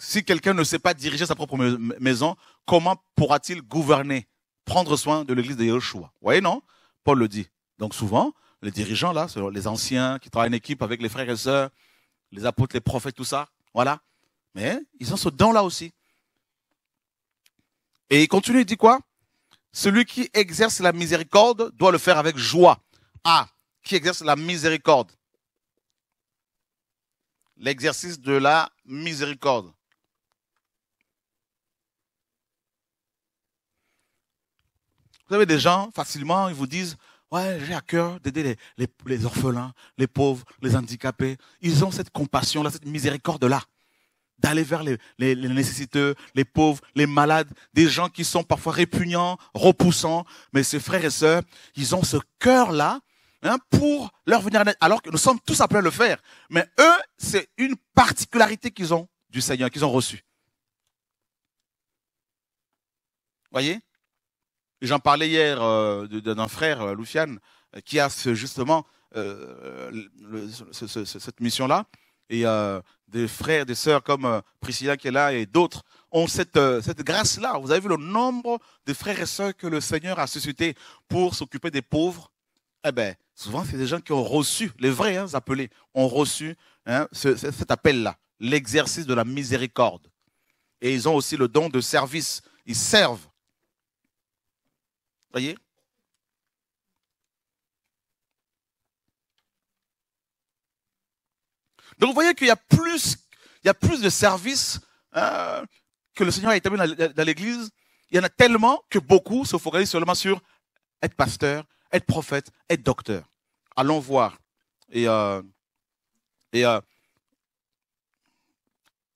Si quelqu'un ne sait pas diriger sa propre maison, comment pourra-t-il gouverner, prendre soin de l'église de Yeshua Vous voyez, non Paul le dit. Donc souvent, les dirigeants, là, les anciens qui travaillent en équipe avec les frères et sœurs, les apôtres, les prophètes, tout ça, voilà. Mais ils ont ce don-là aussi. Et il continue, il dit quoi Celui qui exerce la miséricorde doit le faire avec joie. Ah, qui exerce la miséricorde. L'exercice de la miséricorde. Vous avez des gens, facilement, ils vous disent, ouais, j'ai à cœur d'aider les, orphelins, les pauvres, les handicapés. Ils ont cette compassion-là, cette miséricorde-là, d'aller vers les, nécessiteux, les pauvres, les malades, des gens qui sont parfois répugnants, repoussants. Mais ces frères et sœurs, ils ont ce cœur-là Hein, pour leur venir alors que nous sommes tous appelés à le faire. Mais eux, c'est une particularité qu'ils ont du Seigneur, qu'ils ont reçue. Voyez J'en parlais hier euh, d'un frère, euh, Luciane, euh, qui a ce, justement cette mission-là. Et des frères, des sœurs comme Priscilla qui est là et d'autres ont cette, cette grâce-là. Vous avez vu le nombre de frères et sœurs que le Seigneur a suscité pour s'occuper des pauvres, eh ben, souvent, c'est des gens qui ont reçu, les vrais hein, appelés, ont reçu hein, cet appel-là, l'exercice de la miséricorde. Et ils ont aussi le don de service. Ils servent. Voyez Donc vous voyez qu'il y a plus, il y a plus de services hein, que le Seigneur a établi dans l'Église. Il y en a tellement que beaucoup se focalisent seulement sur être pasteur, être prophète, être docteur. Allons voir. Et, euh, euh,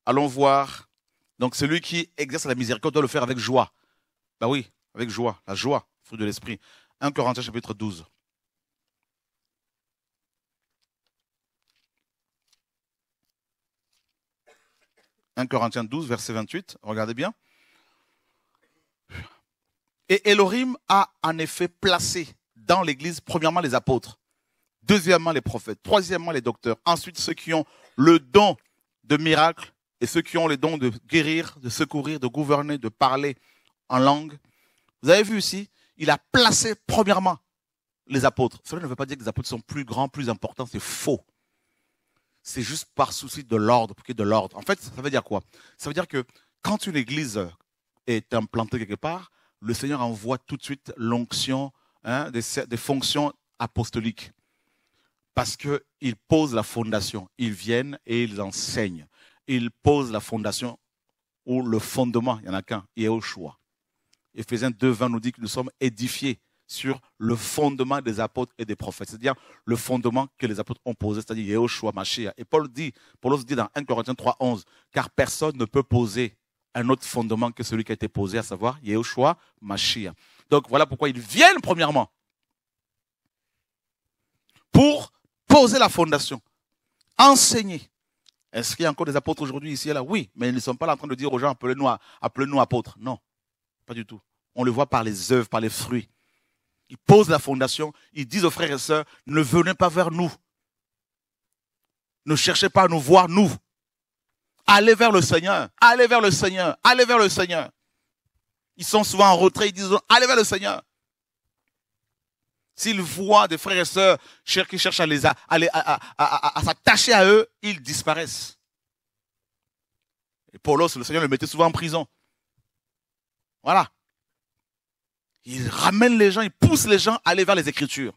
allons voir. Donc celui qui exerce la miséricorde doit le faire avec joie. Ben oui, avec joie, la joie, fruit de l'esprit. 1 Corinthiens chapitre 12. « 1 Corinthiens 12, verset 28, regardez bien. Et Elohim a en effet placé dans l'Église, premièrement, les apôtres, deuxièmement, les prophètes, troisièmement, les docteurs, ensuite ceux qui ont le don de miracles et ceux qui ont le don de guérir, de secourir, de gouverner, de parler en langue. Vous avez vu ici, il a placé premièrement les apôtres. Cela ne veut pas dire que les apôtres sont plus grands, plus importants, c'est faux. C'est juste par souci de l'ordre, pour de l'ordre. En fait, ça veut dire quoi Ça veut dire que quand une église est implantée quelque part, le Seigneur envoie tout de suite l'onction, Hein, des, fonctions apostoliques. Parce qu'ils posent la fondation. Ils viennent et ils enseignent. Ils posent la fondation ou le fondement, il y en a qu'un, et Ephésiens 2.20 20 nous dit que nous sommes édifiés sur le fondement des apôtres et des prophètes, c'est-à-dire le fondement que les apôtres ont posé, c'est-à-dire Yeshua, Machia Et Paul dit, Paul dit dans 1 Corinthiens 3, 11, car personne ne peut poser un autre fondement que celui qui a été posé, à savoir Yehoshua Machia donc voilà pourquoi ils viennent premièrement. Pour poser la fondation, enseigner. Est-ce qu'il y a encore des apôtres aujourd'hui ici et là Oui, mais ils ne sont pas là en train de dire aux gens appelez-nous apôtres. Non, pas du tout. On le voit par les œuvres, par les fruits. Ils posent la fondation, ils disent aux frères et sœurs, ne venez pas vers nous. Ne cherchez pas à nous voir, nous. Allez vers le Seigneur, allez vers le Seigneur, allez vers le Seigneur. Ils sont souvent en retrait, ils disent, allez vers le Seigneur. S'ils voient des frères et sœurs qui cherchent à les, à, à, s'attacher à eux, ils disparaissent. Et Paulos, le Seigneur le mettait souvent en prison. Voilà. Il ramène les gens, il pousse les gens à aller vers les Écritures.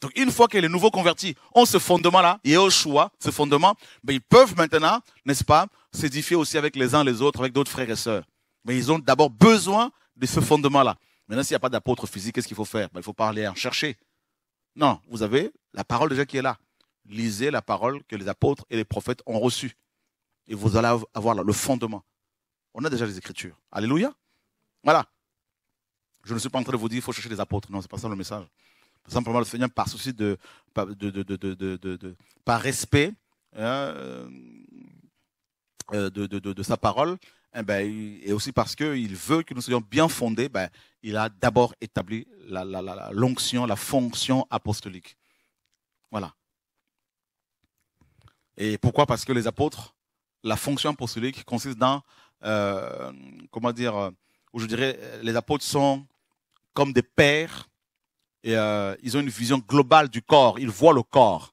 Donc une fois que les nouveaux convertis ont ce fondement-là, et au choix, ce fondement, ben, ils peuvent maintenant, n'est-ce pas, s'édifier aussi avec les uns les autres, avec d'autres frères et sœurs. Mais ils ont d'abord besoin de ce fondement-là. Maintenant, s'il n'y a pas d'apôtre physique, qu'est-ce qu'il faut faire ben, Il faut aller en chercher. Non, vous avez la parole déjà qui est là. Lisez la parole que les apôtres et les prophètes ont reçue. Et vous allez avoir le fondement. On a déjà les Écritures. Alléluia. Voilà. Je ne suis pas en train de vous dire qu'il faut chercher les apôtres. Non, ce n'est pas ça le message. Simplement, le Seigneur, par souci de, de, de, de par respect hein, euh, de, sa parole, eh ben, et aussi parce qu'il veut que nous soyons bien fondés, ben, il a d'abord établi l'onction, la, la, la, fonction apostolique. Voilà. Et pourquoi Parce que les apôtres, la fonction apostolique consiste dans, euh, comment dire, euh, où je dirais, les apôtres sont comme des pères et euh, ils ont une vision globale du corps, ils voient le corps.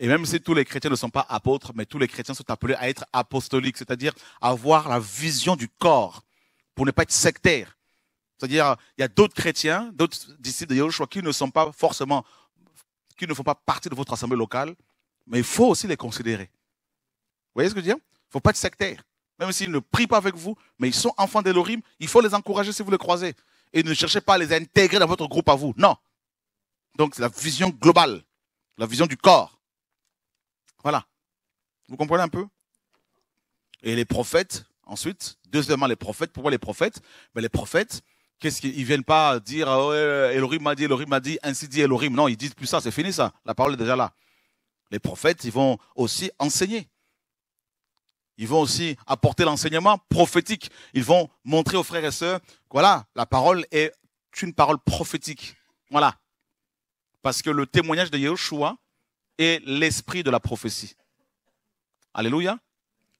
Et même si tous les chrétiens ne sont pas apôtres, mais tous les chrétiens sont appelés à être apostoliques, c'est-à-dire avoir la vision du corps pour ne pas être sectaires. C'est-à-dire, il y a d'autres chrétiens, d'autres disciples de Yahushua qui ne sont pas forcément, qui ne font pas partie de votre assemblée locale, mais il faut aussi les considérer. Vous voyez ce que je veux dire? Il ne faut pas être sectaire. Même s'ils ne prient pas avec vous, mais ils sont enfants d'Elohim, il faut les encourager si vous les croisez. Et ne cherchez pas à les intégrer dans votre groupe à vous. Non. Donc, c'est la vision globale, la vision du corps. Voilà. Vous comprenez un peu Et les prophètes, ensuite, deuxièmement, les prophètes. Pourquoi les prophètes Mais ben, Les prophètes, qu'est-ce qu'ils viennent pas dire oh, Elohim m'a dit, Elohim m'a dit, ainsi dit Elohim. Non, ils disent plus ça, c'est fini ça. La parole est déjà là. Les prophètes, ils vont aussi enseigner. Ils vont aussi apporter l'enseignement prophétique. Ils vont montrer aux frères et sœurs, voilà, la parole est une parole prophétique. Voilà. Parce que le témoignage de Yeshua, et l'esprit de la prophétie. Alléluia.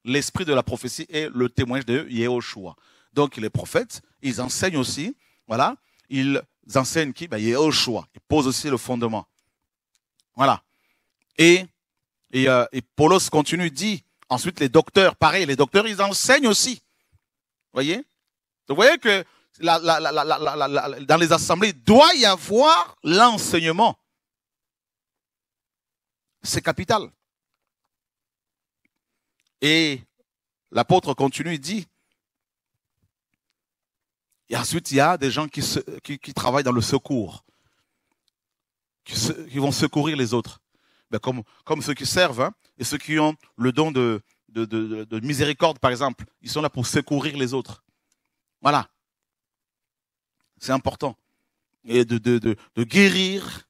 L'esprit de la prophétie est le témoignage de Yehoshua. Donc les prophètes, ils enseignent aussi, voilà, ils enseignent qui Bah, Yehoshua. Ils posent aussi le fondement. Voilà. Et, et, euh, et Paulos continue, dit, ensuite les docteurs, pareil, les docteurs, ils enseignent aussi. Voyez Vous voyez que dans les assemblées, doit y avoir l'enseignement c'est capital. Et l'apôtre continue, il dit, et ensuite il y a des gens qui, travaillent dans le secours, qui, vont secourir les autres, ben, comme, ceux qui servent hein, et ceux qui ont le don de, miséricorde, par exemple, ils sont là pour secourir les autres. Voilà. C'est important. Et de, de guérir,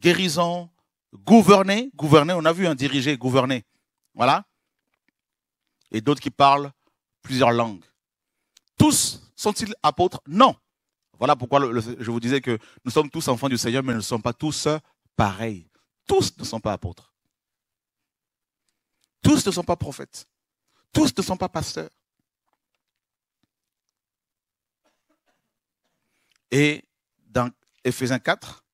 guérison, gouverner, gouverner, on a vu un hein, diriger, gouverner. Voilà. Et d'autres qui parlent plusieurs langues. Tous sont-ils apôtres Non. Voilà pourquoi je vous disais que nous sommes tous enfants du Seigneur, mais nous ne sommes pas tous pareils. Tous ne sont pas apôtres. Tous ne sont pas prophètes. Tous ne sont pas pasteurs. Et dans Ephésiens 4,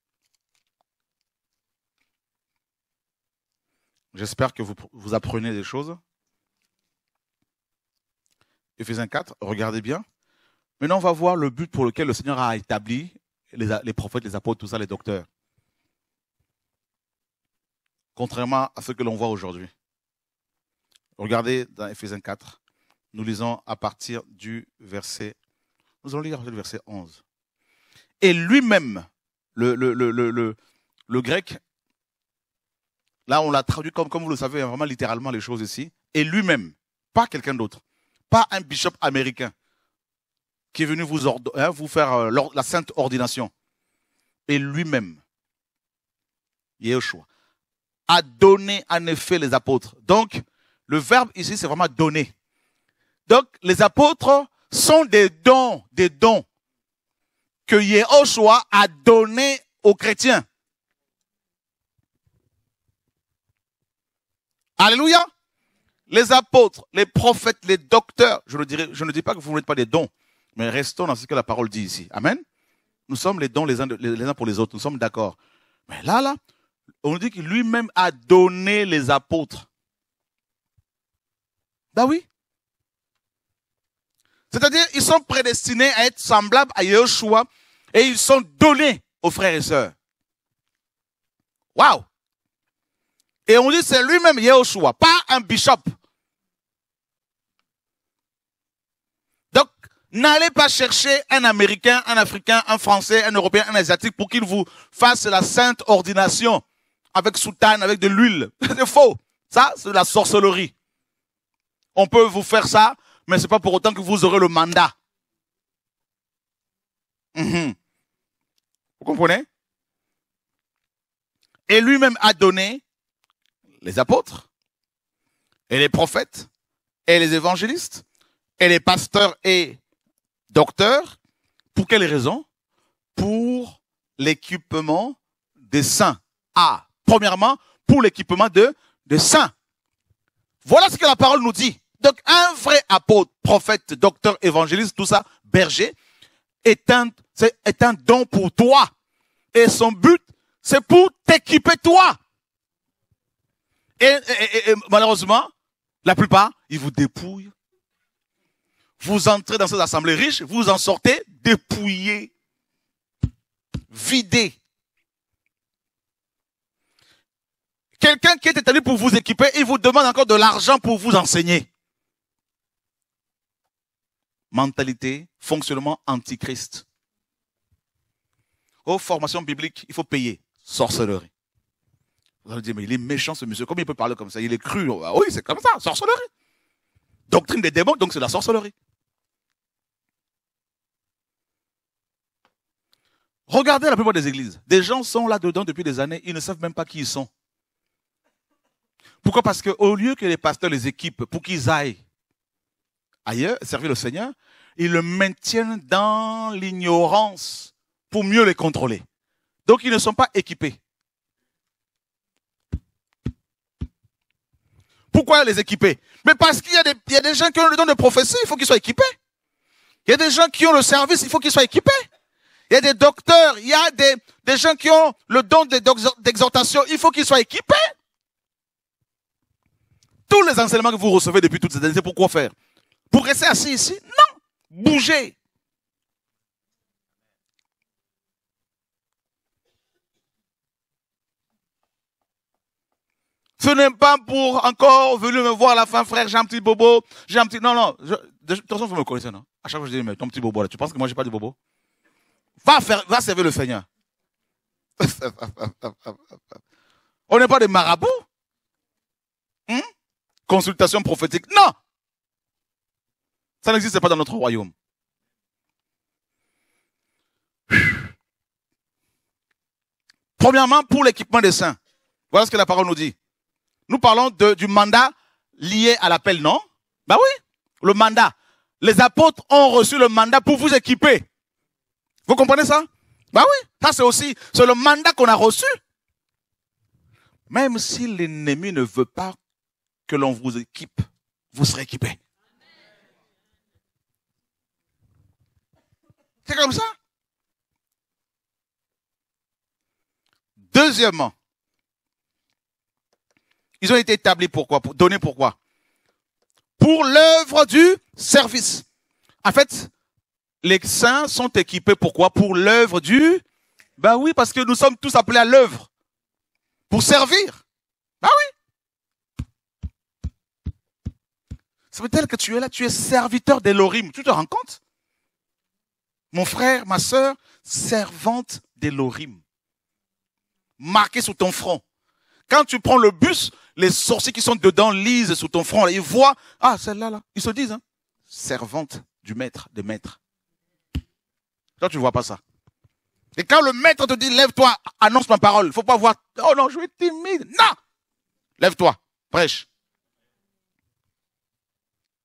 J'espère que vous, vous apprenez des choses. Ephésiens 4, regardez bien. Maintenant, on va voir le but pour lequel le Seigneur a établi les, prophètes, les apôtres, tout ça, les docteurs. Contrairement à ce que l'on voit aujourd'hui. Regardez dans Ephésiens 4, nous lisons à partir du verset, nous allons lire le verset 11. Et lui-même, le, le, le, le grec Là, on l'a traduit comme, comme vous le savez, hein, vraiment littéralement les choses ici. Et lui-même, pas quelqu'un d'autre, pas un bishop américain qui est venu vous, ordonner, hein, vous faire euh, la sainte ordination. Et lui-même, Yeshua, a donné en effet les apôtres. Donc, le verbe ici, c'est vraiment donner. Donc, les apôtres sont des dons, des dons que Yeshua a donné aux chrétiens. Alléluia. Les apôtres, les prophètes, les docteurs, je, je ne dis pas que vous n'êtes pas des dons, mais restons dans ce que la parole dit ici. Amen. Nous sommes les dons les uns, pour les autres, nous sommes d'accord. Mais là, là, on dit qu'il lui-même a donné les apôtres. Ben oui. C'est-à-dire, ils sont prédestinés à être semblables à Yeshua et ils sont donnés aux frères et sœurs. Waouh et on dit c'est lui-même Yeshua, pas un bishop. Donc, n'allez pas chercher un Américain, un Africain, un Français, un Européen, un Asiatique pour qu'il vous fasse la sainte ordination avec soutane, avec de l'huile. C'est faux. Ça, c'est de la sorcellerie. On peut vous faire ça, mais c'est pas pour autant que vous aurez le mandat. Mhm. Vous comprenez Et lui-même a donné les apôtres, et les prophètes, et les évangélistes, et les pasteurs et docteurs. Pour quelles raisons Pour l'équipement des saints. Ah, premièrement, pour l'équipement de, des saints. Voilà ce que la parole nous dit. Donc un vrai apôtre, prophète, docteur, évangéliste, tout ça, berger, est un, est un don pour toi. Et son but, c'est pour t'équiper toi. Et, malheureusement, la plupart, ils vous dépouillent. Vous entrez dans ces assemblées riches, vous en sortez dépouillé, vidés. Quelqu'un qui est établi pour vous équiper, il vous demande encore de l'argent pour vous enseigner. Mentalité, fonctionnement antichrist. Oh, formation biblique, il faut payer. Sorcellerie. Vous allez dire, mais il est méchant ce monsieur, comment il peut parler comme ça Il est cru. Ah oui, c'est comme ça, sorcellerie. Doctrine des démons, donc c'est la sorcellerie. Regardez la plupart des églises. Des gens sont là-dedans depuis des années, ils ne savent même pas qui ils sont. Pourquoi Parce qu'au lieu que les pasteurs les équipent pour qu'ils aillent ailleurs, servir le Seigneur, ils le maintiennent dans l'ignorance pour mieux les contrôler. Donc ils ne sont pas équipés. Pourquoi les équiper Mais parce qu'il y, a des gens qui ont le don de prophétie, il faut qu'ils soient équipés. Il y a des gens qui ont le service, il faut qu'ils soient équipés. Il y a des docteurs, il y a des, des gens qui ont le don d'exhortation, il faut qu'ils soient équipés. Tous les enseignements que vous recevez depuis toutes ces années, c'est pour quoi faire Pour rester assis ici Non, bougez. Ce n'est pas pour encore venir me voir à la fin, frère, j'ai un petit bobo, j'ai un petit... Non, non, de toute façon, vous me connaissez, non À chaque fois, que je dis, mais ton petit bobo, tu penses que moi, j'ai pas de bobo Va faire, va servir le Seigneur. On n'est pas des marabouts. Hmm? Consultation prophétique. Non Ça n'existe pas dans notre royaume. Premièrement, pour l'équipement des saints. Voilà ce que la parole nous dit. Nous parlons du mandat lié à l'appel, non Bah oui, le mandat. Les apôtres ont reçu le mandat pour vous équiper. Vous comprenez ça Bah oui, ça c'est aussi, c'est le mandat qu'on a reçu. Même si l'ennemi ne veut pas que l'on vous équipe, vous serez équipé. C'est comme ça. Deuxièmement, ils ont été établis pourquoi pour, donner pourquoi Pour l'œuvre du service. En fait, les saints sont équipés pourquoi Pour l'œuvre du... Ben oui, parce que nous sommes tous appelés à l'œuvre. Pour servir. Ben oui. Ça veut dire que tu es là, tu es serviteur Lorim Tu te rends compte Mon frère, ma sœur, servante Lorim Marqué sur ton front. Quand tu prends le bus, les sorciers qui sont dedans lisent sous ton front. ils voient, ah, celle-là, Ils se disent, hein, servante du maître, des maîtres. Toi, tu ne vois pas ça. Et quand le maître te dit, lève-toi, annonce ma parole, il ne faut pas voir, oh non, je suis timide. Non! Lève-toi, prêche.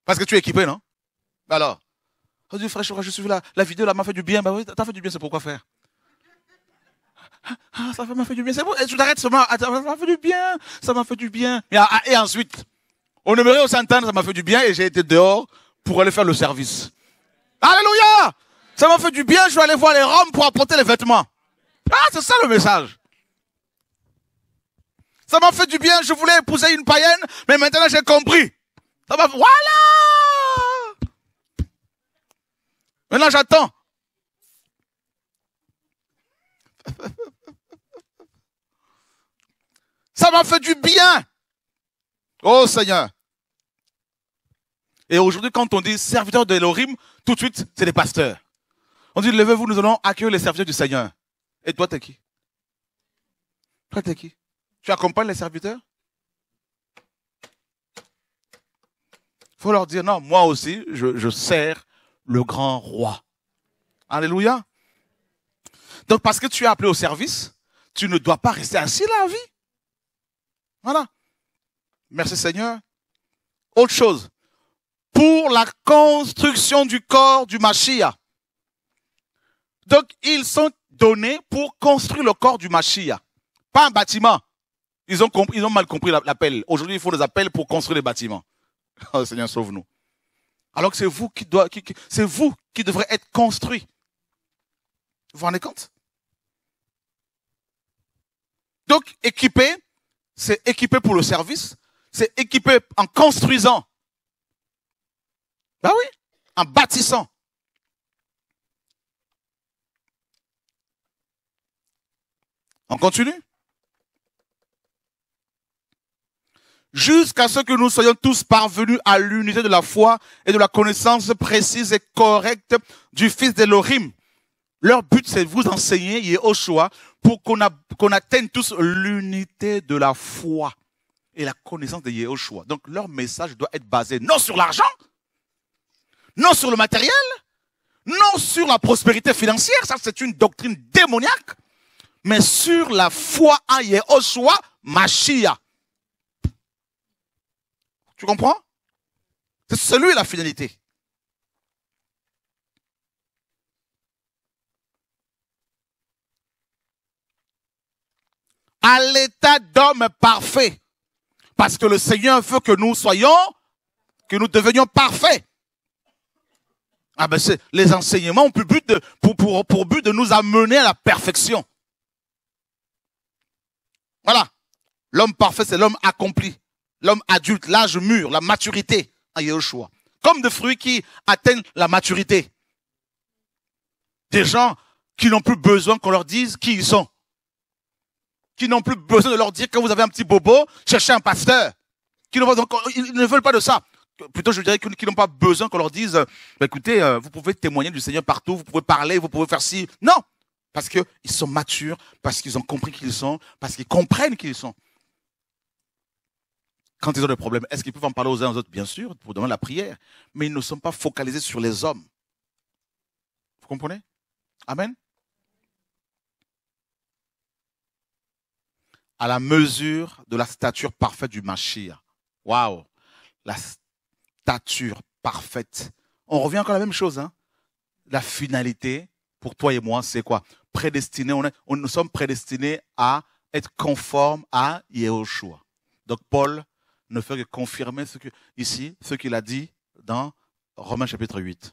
Parce que tu es équipé, non? Alors. Oh Dieu, frère, je suis là, la vidéo, là, m'a fait du bien. Bah oui, t'as fait du bien, c'est pourquoi faire? ah, ça m'a fait du bien, c'est bon, eh, je t'arrête seulement, ça m'a fait du bien, ça m'a fait du bien. Et, ah, ensuite, on aimerait au s'entendre, ça m'a fait du bien et j'ai été dehors pour aller faire le service. Alléluia! Ça m'a fait du bien, je vais aller voir les Roms pour apporter les vêtements. Ah, c'est ça le message. Ça m'a fait du bien, je voulais épouser une païenne, mais maintenant j'ai compris. voilà! Maintenant j'attends. Ça m'a fait du bien. Oh Seigneur. Et aujourd'hui, quand on dit serviteur de l'Orim, tout de suite, c'est les pasteurs. On dit, levez-vous, nous allons accueillir les serviteurs du Seigneur. Et toi, t'es qui Toi, t'es qui Tu accompagnes les serviteurs Il faut leur dire, non, moi aussi, je, sers le grand roi. Alléluia. Donc, parce que tu es appelé au service, tu ne dois pas rester ainsi la vie. Voilà. Merci Seigneur. Autre chose. Pour la construction du corps du Machia. Donc, ils sont donnés pour construire le corps du Machia. Pas un bâtiment. Ils ont, compris, ils ont mal compris l'appel. Aujourd'hui, il faut des appels pour construire des bâtiments. Oh, Seigneur, sauve-nous. Alors que c'est vous qui, doit, c'est vous qui devrez être construit. Vous vous rendez compte? Donc, équipé, c'est équipé pour le service, c'est équipé en construisant. Bah oui, en bâtissant. On continue. Jusqu'à ce que nous soyons tous parvenus à l'unité de la foi et de la connaissance précise et correcte du Fils de Leur but, c'est de vous enseigner Yehoshua, pour qu'on atteigne tous l'unité de la foi et la connaissance de Yeshua. Donc leur message doit être basé non sur l'argent, non sur le matériel, non sur la prospérité financière, ça c'est une doctrine démoniaque, mais sur la foi en Yehoshua Mashiach. Tu comprends C'est celui la finalité. à l'état d'homme parfait. Parce que le Seigneur veut que nous soyons, que nous devenions parfaits. Ah ben les enseignements ont pour but, de, pour, but de nous amener à la perfection. Voilà. L'homme parfait, c'est l'homme accompli. L'homme adulte, l'âge mûr, la maturité à Yeshua. Comme des fruits qui atteignent la maturité. Des gens qui n'ont plus besoin qu'on leur dise qui ils sont qui n'ont plus besoin de leur dire que vous avez un petit bobo, cherchez un pasteur. Qui ils ne veulent pas de ça. Plutôt, je dirais qu'ils n'ont pas besoin qu'on leur dise, bah, écoutez, euh, vous pouvez témoigner du Seigneur partout, vous pouvez parler, vous pouvez faire ci. Non, parce qu'ils sont matures, parce qu'ils ont compris qui ils sont, parce qu'ils comprennent qui ils sont. Quand ils ont des problèmes, est-ce qu'ils peuvent en parler aux uns aux autres Bien sûr, pour demander la prière. Mais ils ne sont pas focalisés sur les hommes. Vous comprenez Amen à la mesure de la stature parfaite du Mashiach. Waouh La stature parfaite. On revient encore à la même chose. Hein la finalité, pour toi et moi, c'est quoi Prédestiné, on, nous sommes prédestinés à être conformes à Yahushua. Donc Paul ne fait que confirmer ce que, ici ce qu'il a dit dans Romains chapitre 8.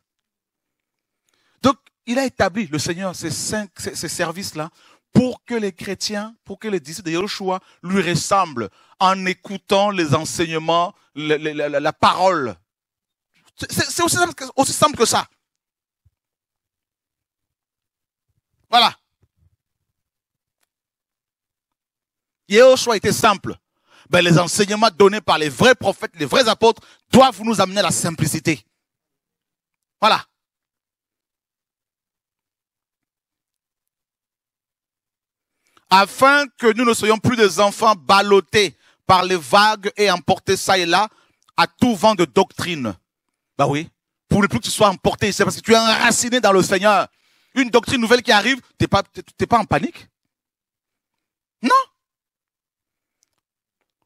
Donc il a établi, le Seigneur, ces, cinq, ces services-là pour que les chrétiens, pour que les disciples de Yahushua lui ressemblent en écoutant les enseignements, la, parole. C'est aussi, simple que ça. Voilà. Yahushua était simple. Ben, les enseignements donnés par les vrais prophètes, les vrais apôtres, doivent nous amener à la simplicité. Voilà. afin que nous ne soyons plus des enfants ballottés par les vagues et emportés ça et là à tout vent de doctrine. Bah oui. Pour ne plus que tu sois emporté, c'est parce que tu es enraciné dans le Seigneur. Une doctrine nouvelle qui arrive, t'es pas, t'es pas en panique. Non.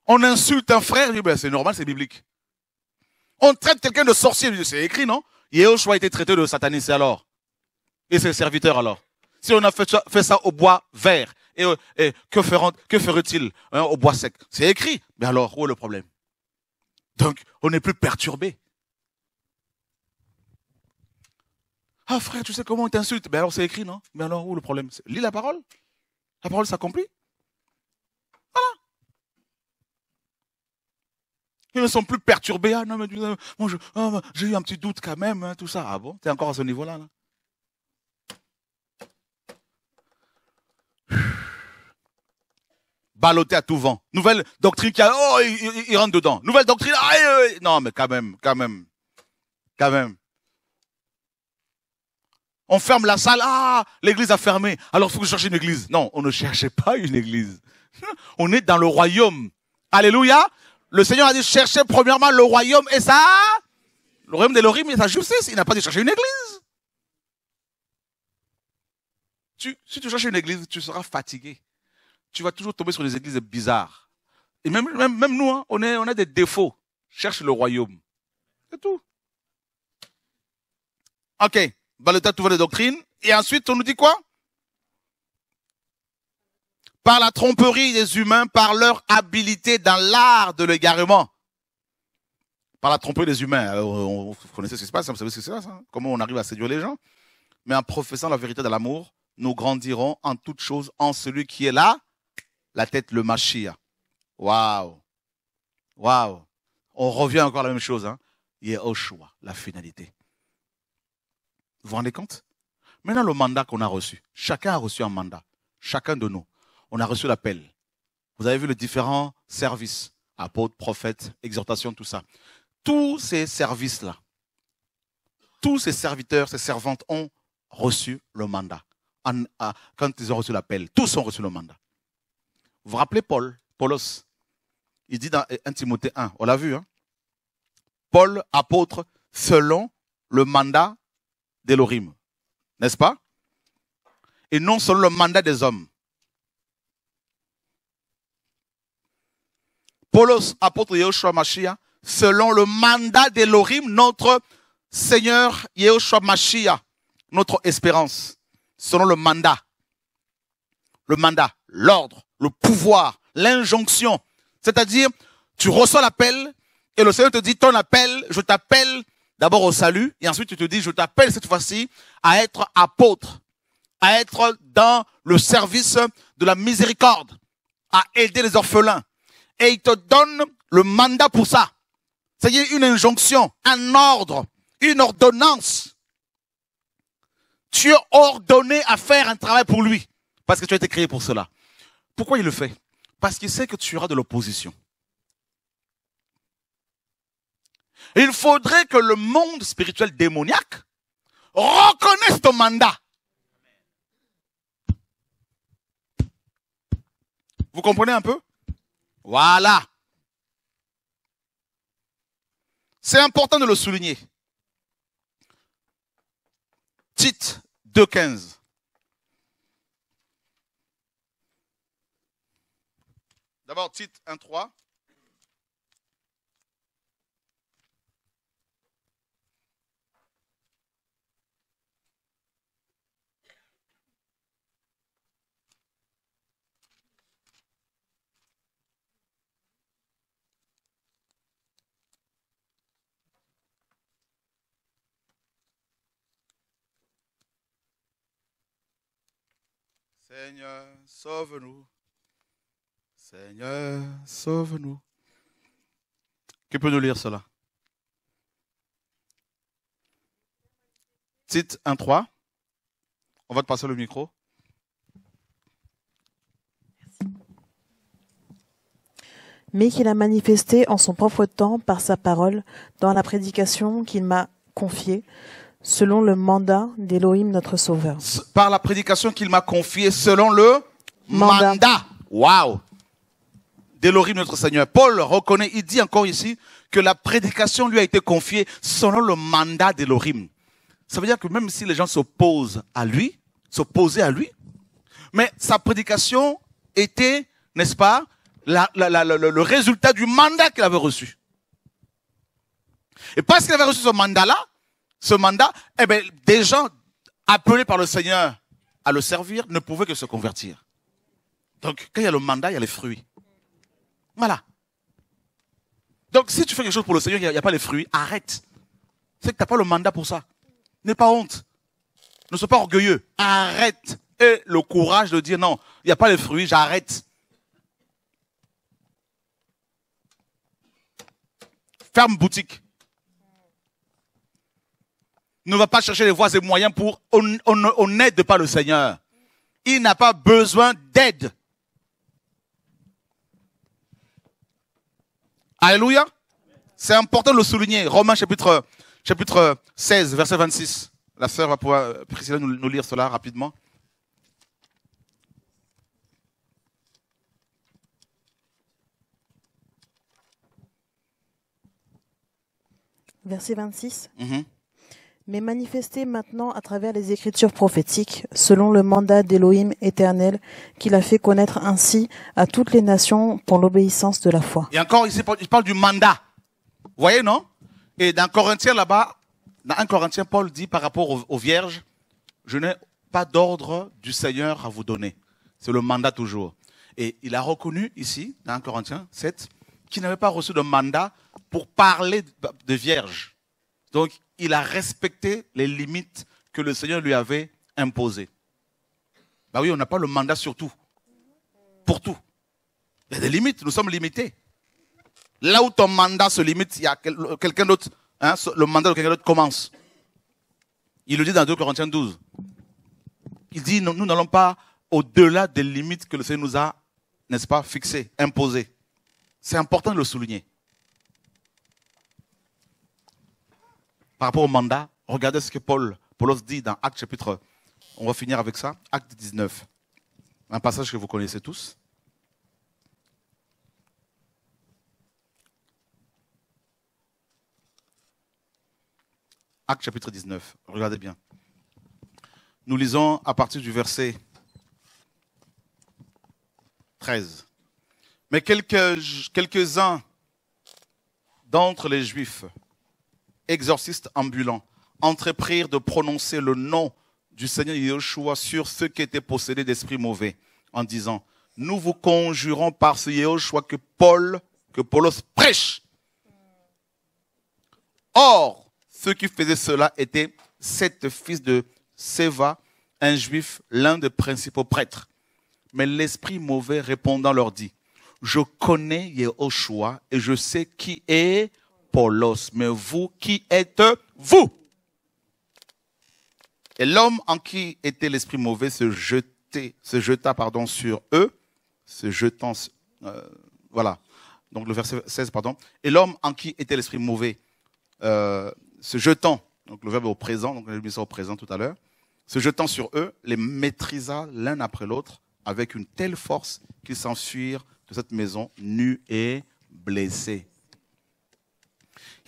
On insulte un frère, ben c'est normal, c'est biblique. On traite quelqu'un de sorcier, c'est écrit, non? Yehoshua a été traité de sataniste alors. Et ses serviteurs alors. Si on a fait ça au bois vert, euh, et, que, feront, que ferait-il hein, au bois sec C'est écrit. Mais alors, où est le problème Donc, on n'est plus perturbé. Ah frère, tu sais comment on t'insulte Mais alors, c'est écrit, non Mais alors, où est le problème Lis la parole. La parole s'accomplit. Voilà. Ils ne sont plus perturbés. Ah non, mais ah, j'ai eu un petit doute quand même, hein, tout ça. Ah bon T'es encore à ce niveau-là là Balloté à tout vent. Nouvelle doctrine qui a, oh, il, rentre dedans. Nouvelle doctrine, non, mais quand même, quand même, quand même. On ferme la salle, ah, l'église a fermé. Alors, il faut que je cherche une église. Non, on ne cherchait pas une église. On est dans le royaume. Alléluia. Le Seigneur a dit, chercher premièrement le royaume et ça, le royaume de l'Orim et sa justice. Il n'a pas dit chercher une église. Tu, si tu cherches une église, tu seras fatigué. Tu vas toujours tomber sur des églises bizarres. Et même, même, nous, hein, on, est, on a des défauts. Cherche le royaume. C'est tout. Ok. Balota, va les doctrines. Et ensuite, on nous dit quoi Par la tromperie des humains, par leur habileté dans l'art de l'égarement. Par la tromperie des humains. Euh, on, vous connaissez ce qui se passe, vous savez ce qui se passe, comment on arrive à séduire les gens. Mais en professant la vérité de l'amour, nous grandirons en toutes choses en celui qui est là, la tête, le Machia. Waouh! Waouh! On revient encore à la même chose, hein. Yehoshua, la finalité. Vous vous rendez compte? Maintenant, le mandat qu'on a reçu. Chacun a reçu un mandat. Chacun de nous. On a reçu l'appel. Vous avez vu les différents services. Apôtres, prophètes, exhortations, tout ça. Tous ces services-là, tous ces serviteurs, ces servantes ont reçu le mandat quand ils ont reçu l'appel. Tous ont reçu le mandat. Vous vous rappelez Paul, Paulos Il dit dans 1 Timothée 1, on l'a vu, hein? Paul, apôtre, selon le mandat d'Elohim. N'est-ce pas Et non selon le mandat des hommes. Paulos, apôtre Yehoshua Mashiach, selon le mandat d'Elohim, notre Seigneur Yehoshua Mashiach, notre espérance selon le mandat. Le mandat, l'ordre, le pouvoir, l'injonction. C'est-à-dire, tu reçois l'appel et le Seigneur te dit, ton appel, je t'appelle d'abord au salut et ensuite tu te dis, je t'appelle cette fois-ci à être apôtre, à être dans le service de la miséricorde, à aider les orphelins. Et il te donne le mandat pour ça. C'est-à-dire une injonction, un ordre, une ordonnance. Tu es ordonné à faire un travail pour lui. Parce que tu as été créé pour cela. Pourquoi il le fait Parce qu'il sait que tu auras de l'opposition. Il faudrait que le monde spirituel démoniaque reconnaisse ton mandat. Vous comprenez un peu Voilà. C'est important de le souligner. Tite 2.15. D'abord, Tite 1.3. Seigneur, sauve-nous. Seigneur, sauve-nous. Qui peut nous lire cela Titre 1 On va te passer le micro. mais qu'il a manifesté en son propre temps par sa parole dans la prédication qu'il m'a confiée, selon le mandat d'Elohim notre Sauveur. Par la prédication qu'il m'a confiée, selon le mandat. Wow, D'Elohim D'Élohim notre Seigneur. Paul reconnaît, il dit encore ici que la prédication lui a été confiée selon le mandat d'Elohim. Ça veut dire que même si les gens s'opposent à lui, s'opposaient à lui, mais sa prédication était, n'est-ce pas, le résultat du mandat qu'il avait reçu. Et parce qu'il avait reçu ce mandat-là, ce mandat, eh bien, des gens appelés par le Seigneur à le servir ne pouvaient que se convertir. Donc, quand il y a le mandat, il y a les fruits. Voilà. Donc, si tu fais quelque chose pour le Seigneur, il n'y a, pas les fruits, arrête. C'est que tu n'as pas le mandat pour ça. N'aie pas honte. Ne sois pas orgueilleux. Arrête. Et le courage de dire non, il n'y a pas les fruits, j'arrête. Ferme boutique ne va pas chercher les voies et moyens pour, on n'aide pas le Seigneur. Il n'a pas besoin d'aide. Alléluia. C'est important de le souligner. Romains chapitre, chapitre 16, verset 26. La sœur va pouvoir, euh, préciser nous, lire cela rapidement. Verset 26. Verset mhm mais manifesté maintenant à travers les écritures prophétiques, selon le mandat d'Élohim éternel, qu'il a fait connaître ainsi à toutes les nations pour l'obéissance de la foi. Et encore, ici, il parle du mandat. Vous voyez, non Et dans Corinthiens, là-bas, dans 1 Corinthiens, Paul dit par rapport aux, vierges, je n'ai pas d'ordre du Seigneur à vous donner. C'est le mandat toujours. Et il a reconnu ici, dans 1 Corinthiens 7, qu'il n'avait pas reçu de mandat pour parler de vierges. Donc, il a respecté les limites que le Seigneur lui avait imposées. Bah oui, on n'a pas le mandat sur tout. Pour tout. Il y a des limites, nous sommes limités. Là où ton mandat se limite, il y a quelqu'un d'autre, hein, le mandat de quelqu'un d'autre commence. Il le dit dans 2 Corinthiens 12. Il dit, nous n'allons pas au-delà des limites que le Seigneur nous a, n'est-ce pas, fixées, imposées. C'est important de le souligner. par rapport au mandat, regardez ce que Paul, dit dans Acte chapitre, on va finir avec ça, Acte 19, un passage que vous connaissez tous. Acte chapitre 19, regardez bien. Nous lisons à partir du verset 13. Mais quelques quelques uns d'entre les Juifs Exorciste ambulant, entreprirent de prononcer le nom du Seigneur Yeshua sur ceux qui étaient possédés d'esprits mauvais en disant, nous vous conjurons par ce Yeshua que Paul, que Paulos prêche. Or, ceux qui faisaient cela étaient sept fils de Séva, un juif, l'un des principaux prêtres. Mais l'esprit mauvais répondant leur dit, je connais Yehoshua et je sais qui est mais vous qui êtes vous. Et l'homme en qui était l'esprit mauvais se jetait, se jeta pardon sur eux, se jetant, euh, voilà. Donc le verset 16 pardon. Et l'homme en qui était l'esprit mauvais euh, se jetant, donc le verbe au présent, donc j'ai mis au présent tout à l'heure, se jetant sur eux, les maîtrisa l'un après l'autre avec une telle force qu'ils s'enfuirent de cette maison nus et blessés.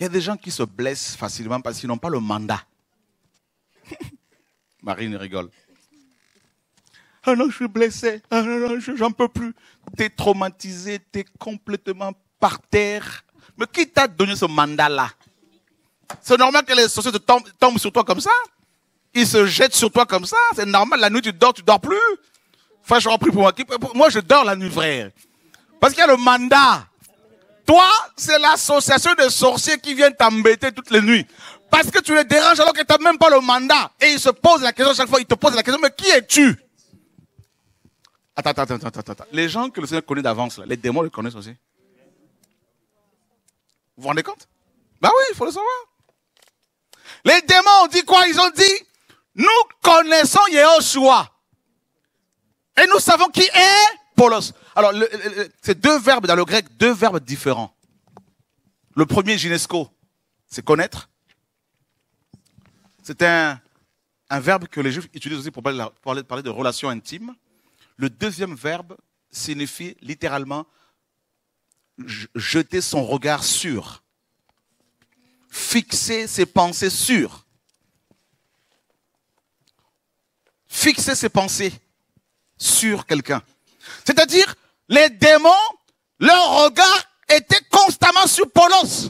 Il y a des gens qui se blessent facilement parce qu'ils n'ont pas le mandat. Marine rigole. Ah non, je suis blessé. Ah non, non j'en peux plus. T'es traumatisé, t'es complètement par terre. Mais qui t'a donné ce mandat-là C'est normal que les sociétés tombent, sur toi comme ça. Ils se jettent sur toi comme ça. C'est normal. La nuit, tu dors, tu dors plus. Enfin, je pour moi. Moi, je dors la nuit, frère. Parce qu'il y a le mandat. Toi, c'est l'association de sorciers qui viennent t'embêter toutes les nuits. Parce que tu les déranges alors que tu n'as même pas le mandat. Et ils se posent la question chaque fois, ils te posent la question, mais qui es-tu attends, attends, attends, attends, attends. Les gens que le Seigneur connaît d'avance, les démons le connaissent aussi. Vous vous rendez compte Bah ben oui, il faut le savoir. Les démons ont dit quoi Ils ont dit, nous connaissons Yehoshua. Et nous savons qui est Paulos. Alors, le, c'est deux verbes dans le grec, deux verbes différents. Le premier, ginesco, c'est connaître. C'est un, un, verbe que les Juifs utilisent aussi pour parler, pour parler de relations intimes. Le deuxième verbe signifie littéralement jeter son regard sur, fixer ses pensées sur, fixer ses pensées sur quelqu'un. C'est-à-dire, les démons, leur regard était constamment sur Paulos.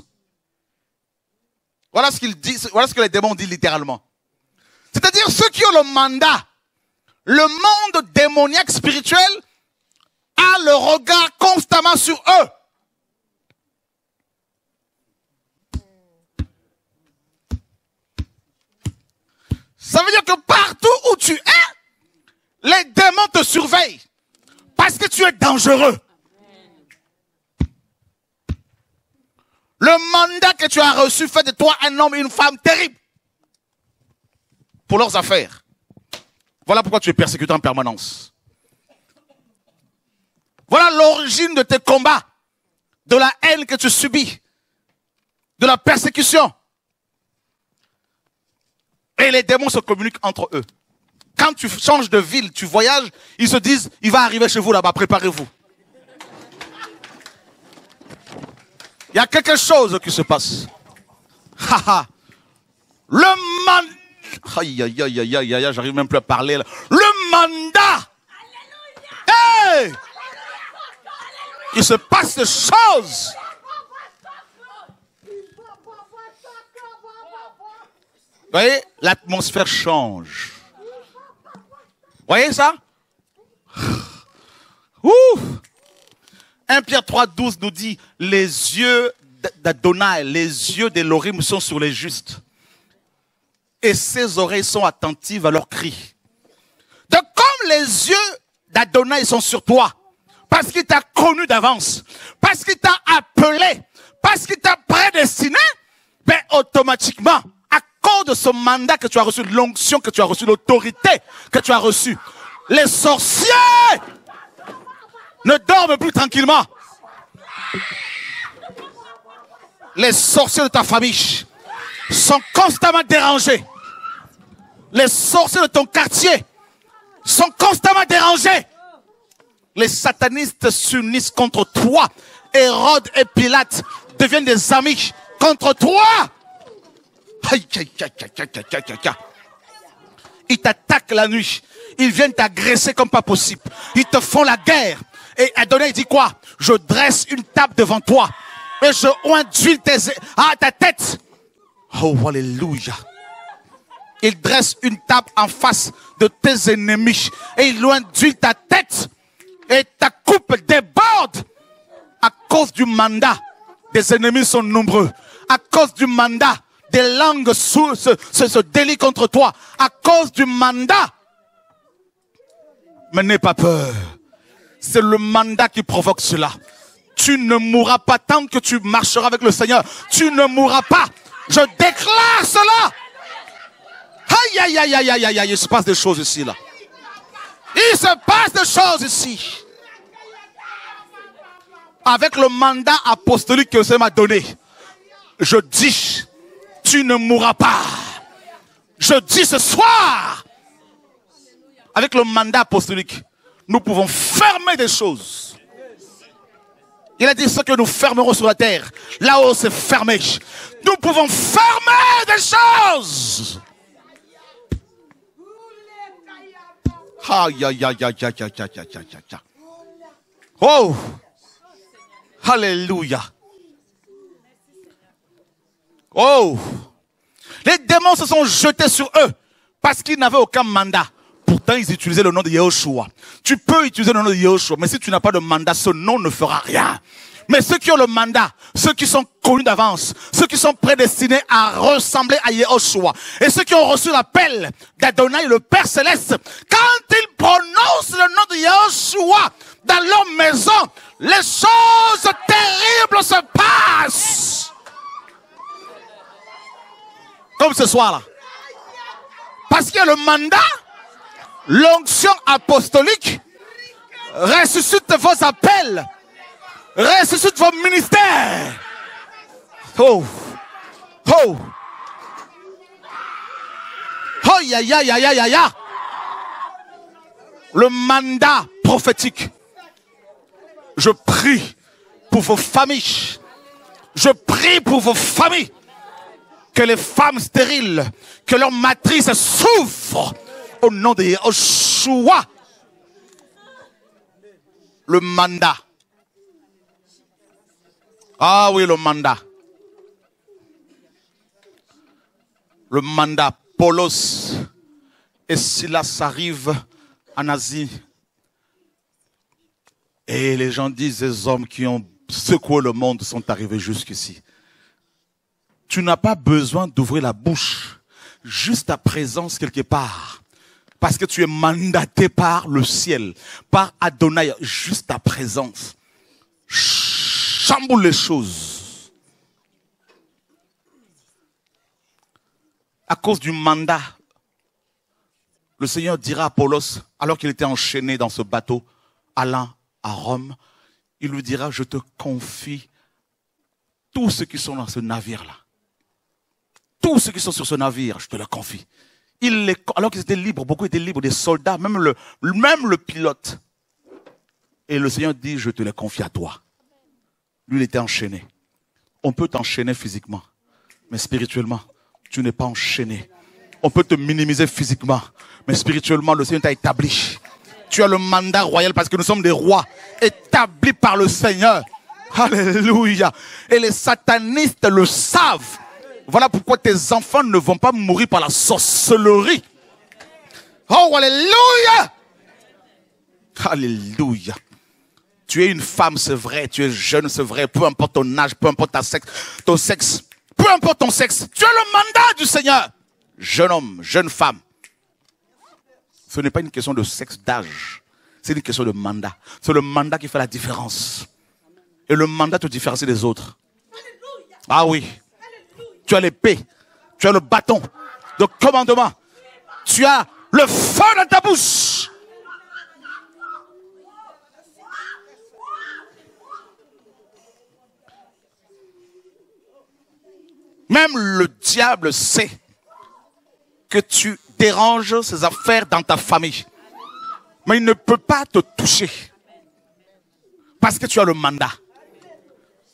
Voilà ce qu'ils disent. voilà ce que les démons disent littéralement. C'est-à-dire ceux qui ont le mandat, le monde démoniaque spirituel a le regard constamment sur eux. Ça veut dire que partout où tu es, les démons te surveillent. Parce que tu es dangereux. Le mandat que tu as reçu fait de toi un homme et une femme terrible pour leurs affaires. Voilà pourquoi tu es persécuté en permanence. Voilà l'origine de tes combats, de la haine que tu subis, de la persécution. Et les démons se communiquent entre eux. Quand tu changes de ville, tu voyages, ils se disent, il va arriver chez vous là-bas, préparez-vous. Il y a quelque chose qui se passe. Le mandat Aïe, aïe, aïe, aïe, aïe, aïe, j'arrive même plus à parler. Le mandat. Il se passe des choses. Vous voyez, l'atmosphère change. Voyez ça Ouf 1 Pierre 3, 12 nous dit, les yeux d'Adonai, les yeux de l'orim sont sur les justes. Et ses oreilles sont attentives à leurs cris. De comme les yeux d'Adonai sont sur toi, parce qu'il t'a connu d'avance, parce qu'il t'a appelé, parce qu'il t'a prédestiné, ben automatiquement, cause de ce mandat que tu as reçu, l'onction que tu as reçu, l'autorité que tu as reçue, les sorciers ne dorment plus tranquillement. Les sorciers de ta famille sont constamment dérangés. Les sorciers de ton quartier sont constamment dérangés. Les satanistes s'unissent contre toi. Hérode et Pilate deviennent des amis contre toi. Ils t'attaquent la nuit. Ils viennent t'agresser comme pas possible. Ils te font la guerre. Et Adonai dit quoi Je dresse une table devant toi. Et je oins ta tête. Oh, alléluia. Il dresse une table en face de tes ennemis. Et il loin ta tête. Et ta coupe déborde. À cause du mandat. Des ennemis sont nombreux. À cause du mandat des langues se, ce délit contre toi à cause du mandat. Mais n'aie pas peur. C'est le mandat qui provoque cela. Tu ne mourras pas tant que tu marcheras avec le Seigneur. Tu ne mourras pas. Je déclare cela. Aïe, aïe, aïe, aïe, aïe, aïe, aïe. Il se passe des choses ici, là. Il se passe des choses ici. Avec le mandat apostolique que Seigneur m'a donné, je dis tu ne mourras pas. Je dis ce soir, avec le mandat apostolique, nous pouvons fermer des choses. Il a dit ce que nous fermerons sur la terre. Là-haut, c'est fermé. Nous pouvons fermer des choses. Oh! Alléluia! Oh Les démons se sont jetés sur eux parce qu'ils n'avaient aucun mandat. Pourtant, ils utilisaient le nom de Yahushua. Tu peux utiliser le nom de Yahushua, mais si tu n'as pas de mandat, ce nom ne fera rien. Mais ceux qui ont le mandat, ceux qui sont connus d'avance, ceux qui sont prédestinés à ressembler à Yahushua, et ceux qui ont reçu l'appel d'Adonai, le Père Céleste, quand ils prononcent le nom de Yahushua dans leur maison, les choses terribles se passent. ce soir-là. Parce que le mandat, l'onction apostolique ressuscite vos appels, ressuscite vos ministères. Oh, oh, oh, ya, ya, ya, ya, ya, ya. Le mandat prophétique. Je prie pour vos familles. Je prie pour vos familles que les femmes stériles, que leur matrice souffre au nom de Yeshua. Le mandat. Ah oui, le mandat. Le mandat. Polos et Silas s'arrive en Asie. Et les gens disent, les hommes qui ont secoué le monde sont arrivés jusqu'ici. Tu n'as pas besoin d'ouvrir la bouche. Juste ta présence quelque part. Parce que tu es mandaté par le ciel, par Adonai. Juste ta présence. Chamboule les choses. À cause du mandat, le Seigneur dira à Paulos, alors qu'il était enchaîné dans ce bateau, allant à Rome, il lui dira, je te confie tous ceux qui sont dans ce navire-là tous ceux qui sont sur ce navire, je te le confie. Il les, alors qu'ils étaient libres, beaucoup étaient libres, des soldats, même le, même le pilote. Et le Seigneur dit, je te les confie à toi. Lui, il était enchaîné. On peut t'enchaîner physiquement, mais spirituellement, tu n'es pas enchaîné. On peut te minimiser physiquement, mais spirituellement, le Seigneur t'a établi. Tu as le mandat royal parce que nous sommes des rois établis par le Seigneur. Alléluia. Et les satanistes le savent. Voilà pourquoi tes enfants ne vont pas mourir par la sorcellerie. Oh, alléluia! Alléluia. Tu es une femme, c'est vrai. Tu es jeune, c'est vrai. Peu importe ton âge, peu importe ta sexe, ton sexe. Peu importe ton sexe. Tu as le mandat du Seigneur. Jeune homme, jeune femme. Ce n'est pas une question de sexe, d'âge. C'est une question de mandat. C'est le mandat qui fait la différence. Et le mandat te différencie des autres. Ah oui tu as l'épée, tu as le bâton de commandement, tu as le feu dans ta bouche. Même le diable sait que tu déranges ses affaires dans ta famille. Mais il ne peut pas te toucher. Parce que tu as le mandat.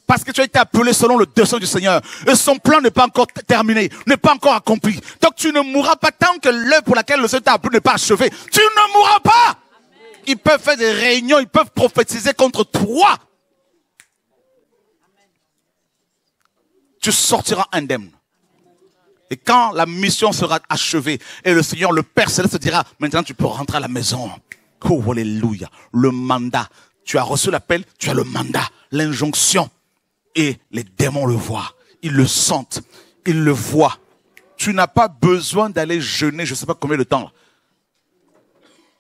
Parce que tu as été appelé selon le dessein du Seigneur. Et son plan n'est pas encore terminé, n'est pas encore accompli. Donc tu ne mourras pas tant que l'œuvre pour laquelle le Seigneur t'a appelé n'est pas achevée. Tu ne mourras pas. Ils peuvent faire des réunions, ils peuvent prophétiser contre toi. Tu sortiras indemne. Et quand la mission sera achevée et le Seigneur, le Père Céleste dira, maintenant tu peux rentrer à la maison. Oh, alléluia. Le mandat. Tu as reçu l'appel, tu as le mandat, l'injonction. Et les démons le voient, ils le sentent, ils le voient. Tu n'as pas besoin d'aller jeûner, je ne sais pas combien de temps.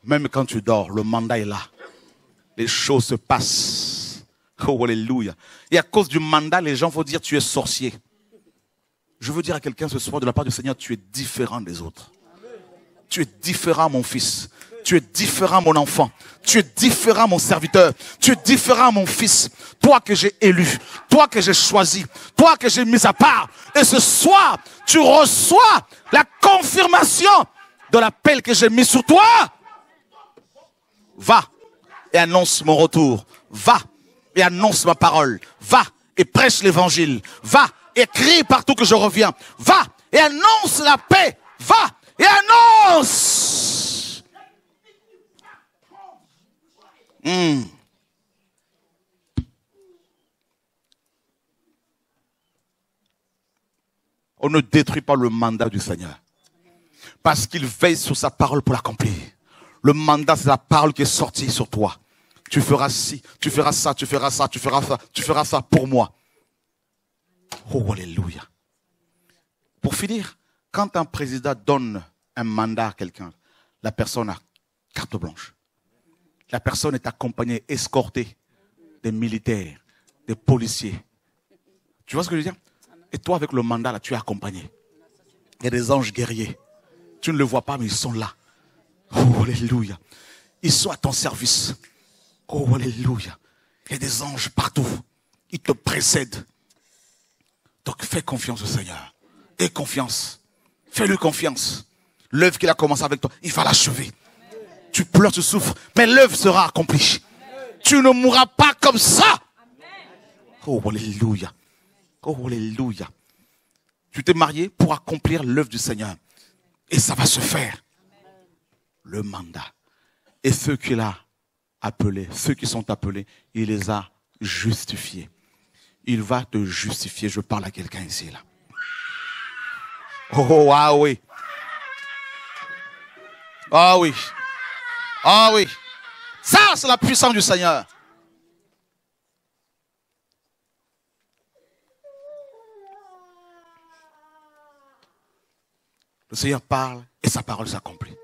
Même quand tu dors, le mandat est là. Les choses se passent. Oh, alléluia. Et à cause du mandat, les gens vont dire tu es sorcier. Je veux dire à quelqu'un ce soir de la part du Seigneur, tu es différent des autres. Tu es différent, mon fils. Tu es différent, mon enfant. Tu es différent, mon serviteur. Tu es différent, mon fils. Toi que j'ai élu. Toi que j'ai choisi. Toi que j'ai mis à part. Et ce soir, tu reçois la confirmation de l'appel que j'ai mis sur toi. Va et annonce mon retour. Va et annonce ma parole. Va et prêche l'évangile. Va et crie partout que je reviens. Va et annonce la paix. Va et annonce Hmm. On ne détruit pas le mandat du Seigneur. Parce qu'il veille sur sa parole pour l'accomplir. Le mandat, c'est la parole qui est sortie sur toi. Tu feras ci, tu feras ça, tu feras ça, tu feras ça, tu feras ça pour moi. Oh, alléluia. Pour finir, quand un président donne un mandat à quelqu'un, la personne a carte blanche la personne est accompagnée, escortée des militaires, des policiers. Tu vois ce que je veux dire Et toi, avec le mandat, là, tu es accompagné. Il y a des anges guerriers. Tu ne le vois pas, mais ils sont là. Oh, alléluia. Ils sont à ton service. Oh, alléluia. Il y a des anges partout. Ils te précèdent. Donc fais confiance au Seigneur. Aie confiance. Fais-lui confiance. L'œuvre qu'il a commencé avec toi, il va l'achever tu pleures, tu souffres, mais l'œuvre sera accomplie. Tu ne mourras pas comme ça. Oh, alléluia. Oh, alléluia. Tu t'es marié pour accomplir l'œuvre du Seigneur. Et ça va se faire. Le mandat. Et ceux qu'il a appelé, ceux qui sont appelés, il les a justifiés. Il va te justifier. Je parle à quelqu'un ici, là. Oh, ah oui. Ah oui. Ah oui. Ça, c'est la puissance du Seigneur. Le Seigneur parle et sa parole s'accomplit.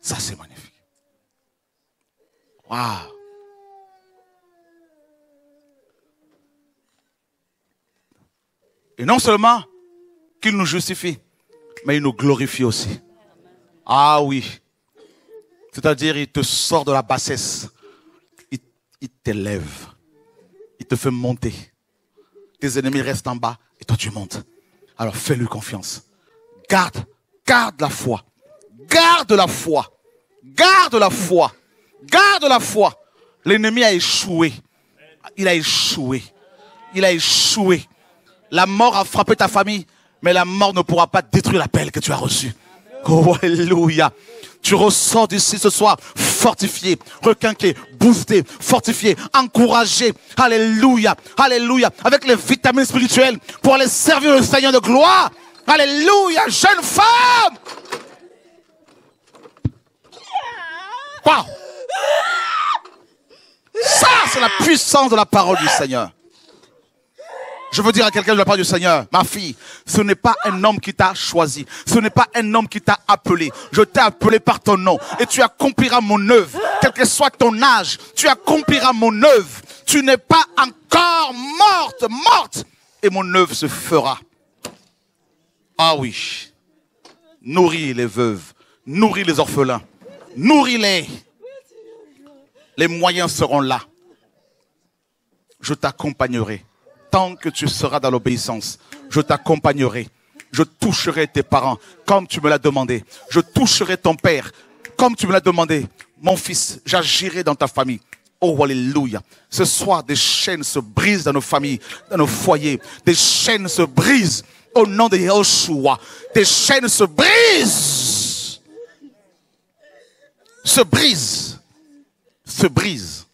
Ça, c'est magnifique. Waouh. Et non seulement qu'il nous justifie, mais il nous glorifie aussi. Ah oui. C'est-à-dire, il te sort de la bassesse. Il, il t'élève. Il te fait monter. Tes ennemis restent en bas et toi tu montes. Alors fais-lui confiance. Garde, garde la foi. Garde la foi. Garde la foi. Garde la foi. L'ennemi a échoué. Il a échoué. Il a échoué. La mort a frappé ta famille, mais la mort ne pourra pas détruire l'appel que tu as reçu. Oh, alléluia. Tu ressors d'ici ce soir fortifié, requinqué, boosté, fortifié, encouragé. Alléluia, alléluia. Avec les vitamines spirituelles pour aller servir le Seigneur de gloire. Alléluia, jeune femme. Wow. Ça, c'est la puissance de la parole du Seigneur. Je veux dire à quelqu'un de la part du Seigneur, ma fille, ce n'est pas un homme qui t'a choisi, ce n'est pas un homme qui t'a appelé. Je t'ai appelé par ton nom et tu accompliras mon œuvre. Quel que soit ton âge, tu accompliras mon œuvre. Tu n'es pas encore morte, morte, et mon œuvre se fera. Ah oui, nourris les veuves, nourris les orphelins, nourris-les. Les moyens seront là. Je t'accompagnerai tant que tu seras dans l'obéissance, je t'accompagnerai. Je toucherai tes parents comme tu me l'as demandé. Je toucherai ton père comme tu me l'as demandé. Mon fils, j'agirai dans ta famille. Oh, alléluia. Ce soir, des chaînes se brisent dans nos familles, dans nos foyers. Des chaînes se brisent au nom de Yahushua. Des chaînes se brisent. Se brisent. Se brisent.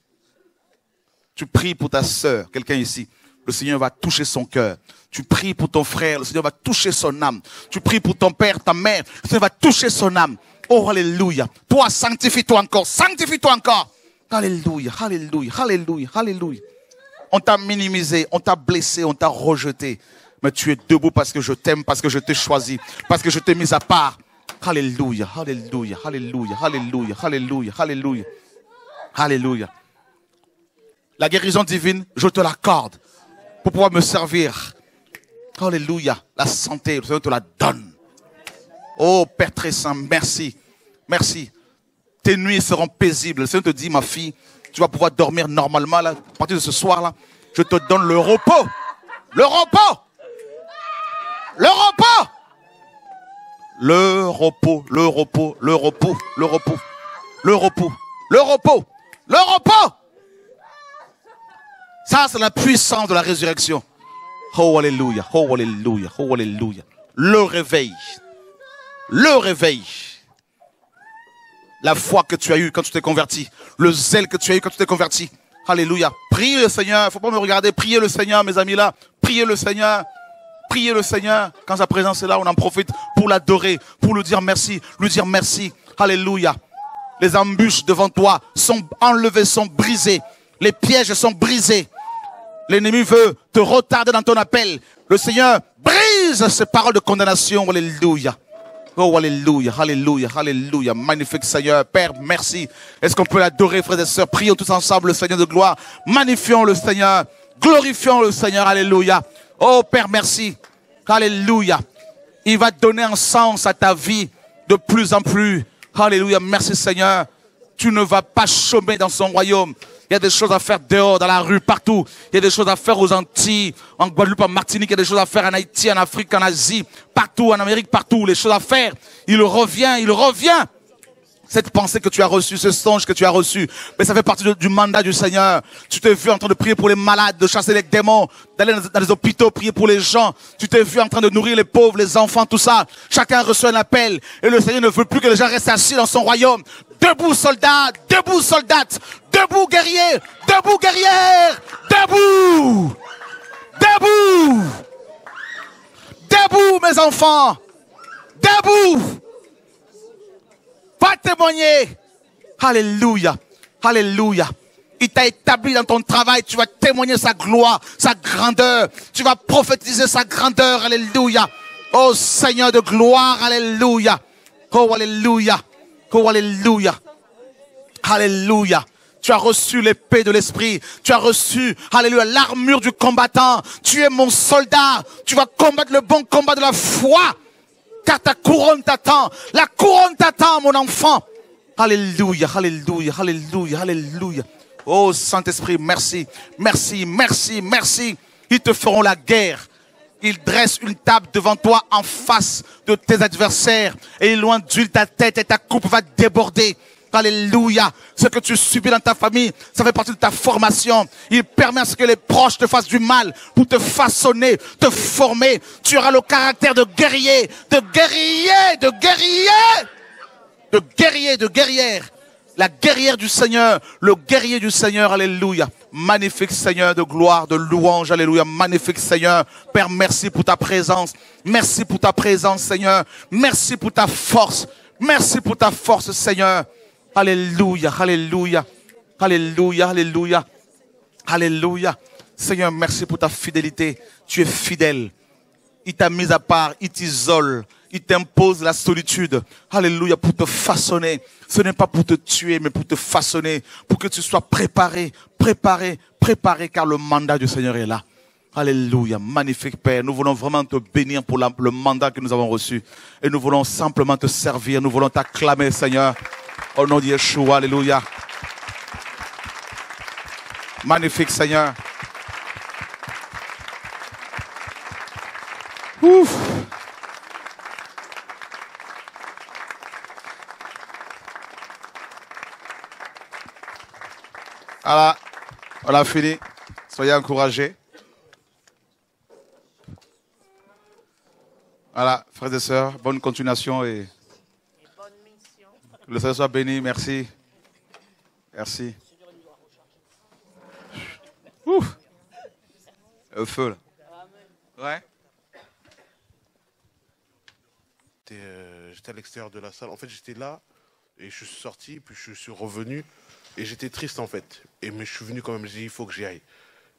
Tu pries pour ta sœur, quelqu'un ici le Seigneur va toucher son cœur. Tu pries pour ton frère, le Seigneur va toucher son âme. Tu pries pour ton père, ta mère, le Seigneur va toucher son âme. Oh, alléluia. Toi, sanctifie-toi encore, sanctifie-toi encore. Alléluia, alléluia, alléluia, alléluia. On t'a minimisé, on t'a blessé, on t'a rejeté. Mais tu es debout parce que je t'aime, parce que je t'ai choisi, parce que je t'ai mis à part. Alléluia, alléluia, alléluia, alléluia, alléluia, hallelujah. Alléluia. La guérison divine, je te l'accorde pouvoir me servir. Alléluia. La santé, le Seigneur te la donne. Oh Père très saint, merci. Merci. Tes nuits seront paisibles. Le Seigneur te dit, ma fille, tu vas pouvoir dormir normalement à partir de ce soir là. Je te donne le repos. Le repos. Le repos. Le repos, le repos, le repos, le repos, le repos, le repos, le repos. Ça, c'est la puissance de la résurrection. Oh, alléluia, oh, alléluia, oh, alléluia. Le réveil. Le réveil. La foi que tu as eue quand tu t'es converti. Le zèle que tu as eu quand tu t'es converti. Alléluia. Priez le Seigneur. Faut pas me regarder. Priez le Seigneur, mes amis là. Priez le Seigneur. Priez le Seigneur. Quand sa présence est là, on en profite pour l'adorer, pour lui dire merci, lui dire merci. Alléluia. Les embûches devant toi sont enlevées, sont brisées. Les pièges sont brisés. L'ennemi veut te retarder dans ton appel. Le Seigneur brise ces paroles de condamnation. Alléluia. Oh, Alléluia, Alléluia, Alléluia. Magnifique Seigneur. Père, merci. Est-ce qu'on peut l'adorer, frères et sœurs Prions tous ensemble le Seigneur de gloire. Magnifions le Seigneur. Glorifions le Seigneur. Alléluia. Oh, Père, merci. Alléluia. Il va donner un sens à ta vie de plus en plus. Alléluia. Merci Seigneur. Tu ne vas pas chômer dans son royaume. Il y a des choses à faire dehors, dans la rue, partout. Il y a des choses à faire aux Antilles, en Guadeloupe, en Martinique. Il y a des choses à faire en Haïti, en Afrique, en Asie, partout, en Amérique, partout. Les choses à faire. Il revient, il revient cette pensée que tu as reçue, ce songe que tu as reçu. Mais ça fait partie du mandat du Seigneur. Tu t'es vu en train de prier pour les malades, de chasser les démons, d'aller dans, les hôpitaux, prier pour les gens. Tu t'es vu en train de nourrir les pauvres, les enfants, tout ça. Chacun reçoit un appel. Et le Seigneur ne veut plus que les gens restent assis dans son royaume. Debout soldats, debout soldates, debout guerriers, debout guerrières, debout, debout, debout mes enfants, debout. Va témoigner. Alléluia. Alléluia. Il t'a établi dans ton travail. Tu vas témoigner sa gloire, sa grandeur. Tu vas prophétiser sa grandeur. Alléluia. Oh Seigneur de gloire. Alléluia. Oh Alléluia. Oh Alléluia. Alléluia. Tu as reçu l'épée de l'esprit. Tu as reçu, alléluia, l'armure du combattant. Tu es mon soldat. Tu vas combattre le bon combat de la foi car ta couronne t'attend. La couronne t'attend, mon enfant. Alléluia, alléluia, alléluia, alléluia. Oh Saint-Esprit, merci, merci, merci, merci. Ils te feront la guerre. Ils dressent une table devant toi en face de tes adversaires et loin d'huile ta tête et ta coupe va déborder. Alléluia. Ce que tu subis dans ta famille, ça fait partie de ta formation. Il permet à ce que les proches te fassent du mal pour te façonner, te former. Tu auras le caractère de guerrier, de guerrier, de guerrier, de guerrier, de guerrière. La guerrière du Seigneur, le guerrier du Seigneur, alléluia. Magnifique Seigneur de gloire, de louange, alléluia. Magnifique Seigneur. Père, merci pour ta présence. Merci pour ta présence, Seigneur. Merci pour ta force. Merci pour ta force, Seigneur. Alléluia, Alléluia, Alléluia, Alléluia, Alléluia. Seigneur, merci pour ta fidélité. Tu es fidèle. Il t'a mis à part, il t'isole, il t'impose la solitude. Alléluia, pour te façonner. Ce n'est pas pour te tuer, mais pour te façonner, pour que tu sois préparé, préparé, préparé, car le mandat du Seigneur est là. Alléluia, magnifique Père, nous voulons vraiment te bénir pour le mandat que nous avons reçu. Et nous voulons simplement te servir, nous voulons t'acclamer Seigneur. Au nom de Yeshua, Alléluia. Magnifique Seigneur. Ouf. Voilà, on a fini. Soyez encouragés. Voilà, frères et sœurs, bonne continuation et le Seigneur soit béni, merci. Merci. Ouf. Le feu, là. Ouais. Euh, j'étais à l'extérieur de la salle. En fait, j'étais là et je suis sorti, puis je suis revenu et j'étais triste en fait. Et mais je suis venu quand même. J'ai dit il faut que j'y aille.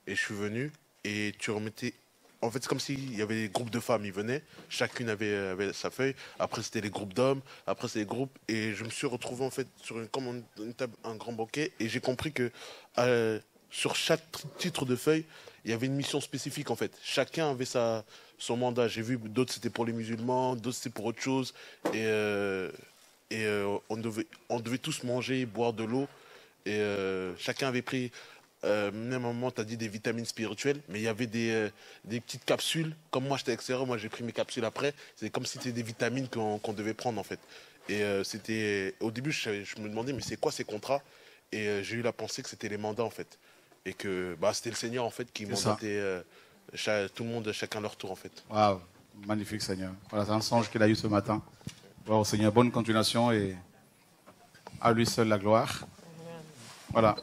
Et je suis venu et tu remettais en fait, c'est comme s'il y avait des groupes de femmes, ils venaient, chacune avait, sa feuille, après c'était les groupes d'hommes, après c'était les groupes, et je me suis retrouvé en fait sur une, comme un grand banquet, et j'ai compris que euh, sur chaque titre de feuille, il y avait une mission spécifique en fait. Chacun avait son mandat. J'ai vu d'autres c'était pour les musulmans, d'autres c'était pour autre chose, et, euh, et euh, on, devait, on devait tous manger, boire de l'eau, et chacun avait pris euh, même un moment, tu as dit des vitamines spirituelles, mais il y avait euh, des, petites capsules. Comme moi, j'étais extérieur, moi, j'ai pris mes capsules après. C'est comme si c'était des vitamines qu'on devait prendre, en fait. Et euh, c'était. Au début, je, me demandais, mais c'est quoi ces contrats Et euh, j'ai eu la pensée que c'était les mandats, en fait. Et que bah, c'était le Seigneur, en fait, qui mandatait tout le monde, chacun leur tour, en fait. Waouh, magnifique, Seigneur. Voilà, c'est un songe qu'il a eu ce matin. bon Seigneur, bonne continuation et à lui seul la gloire. Voilà.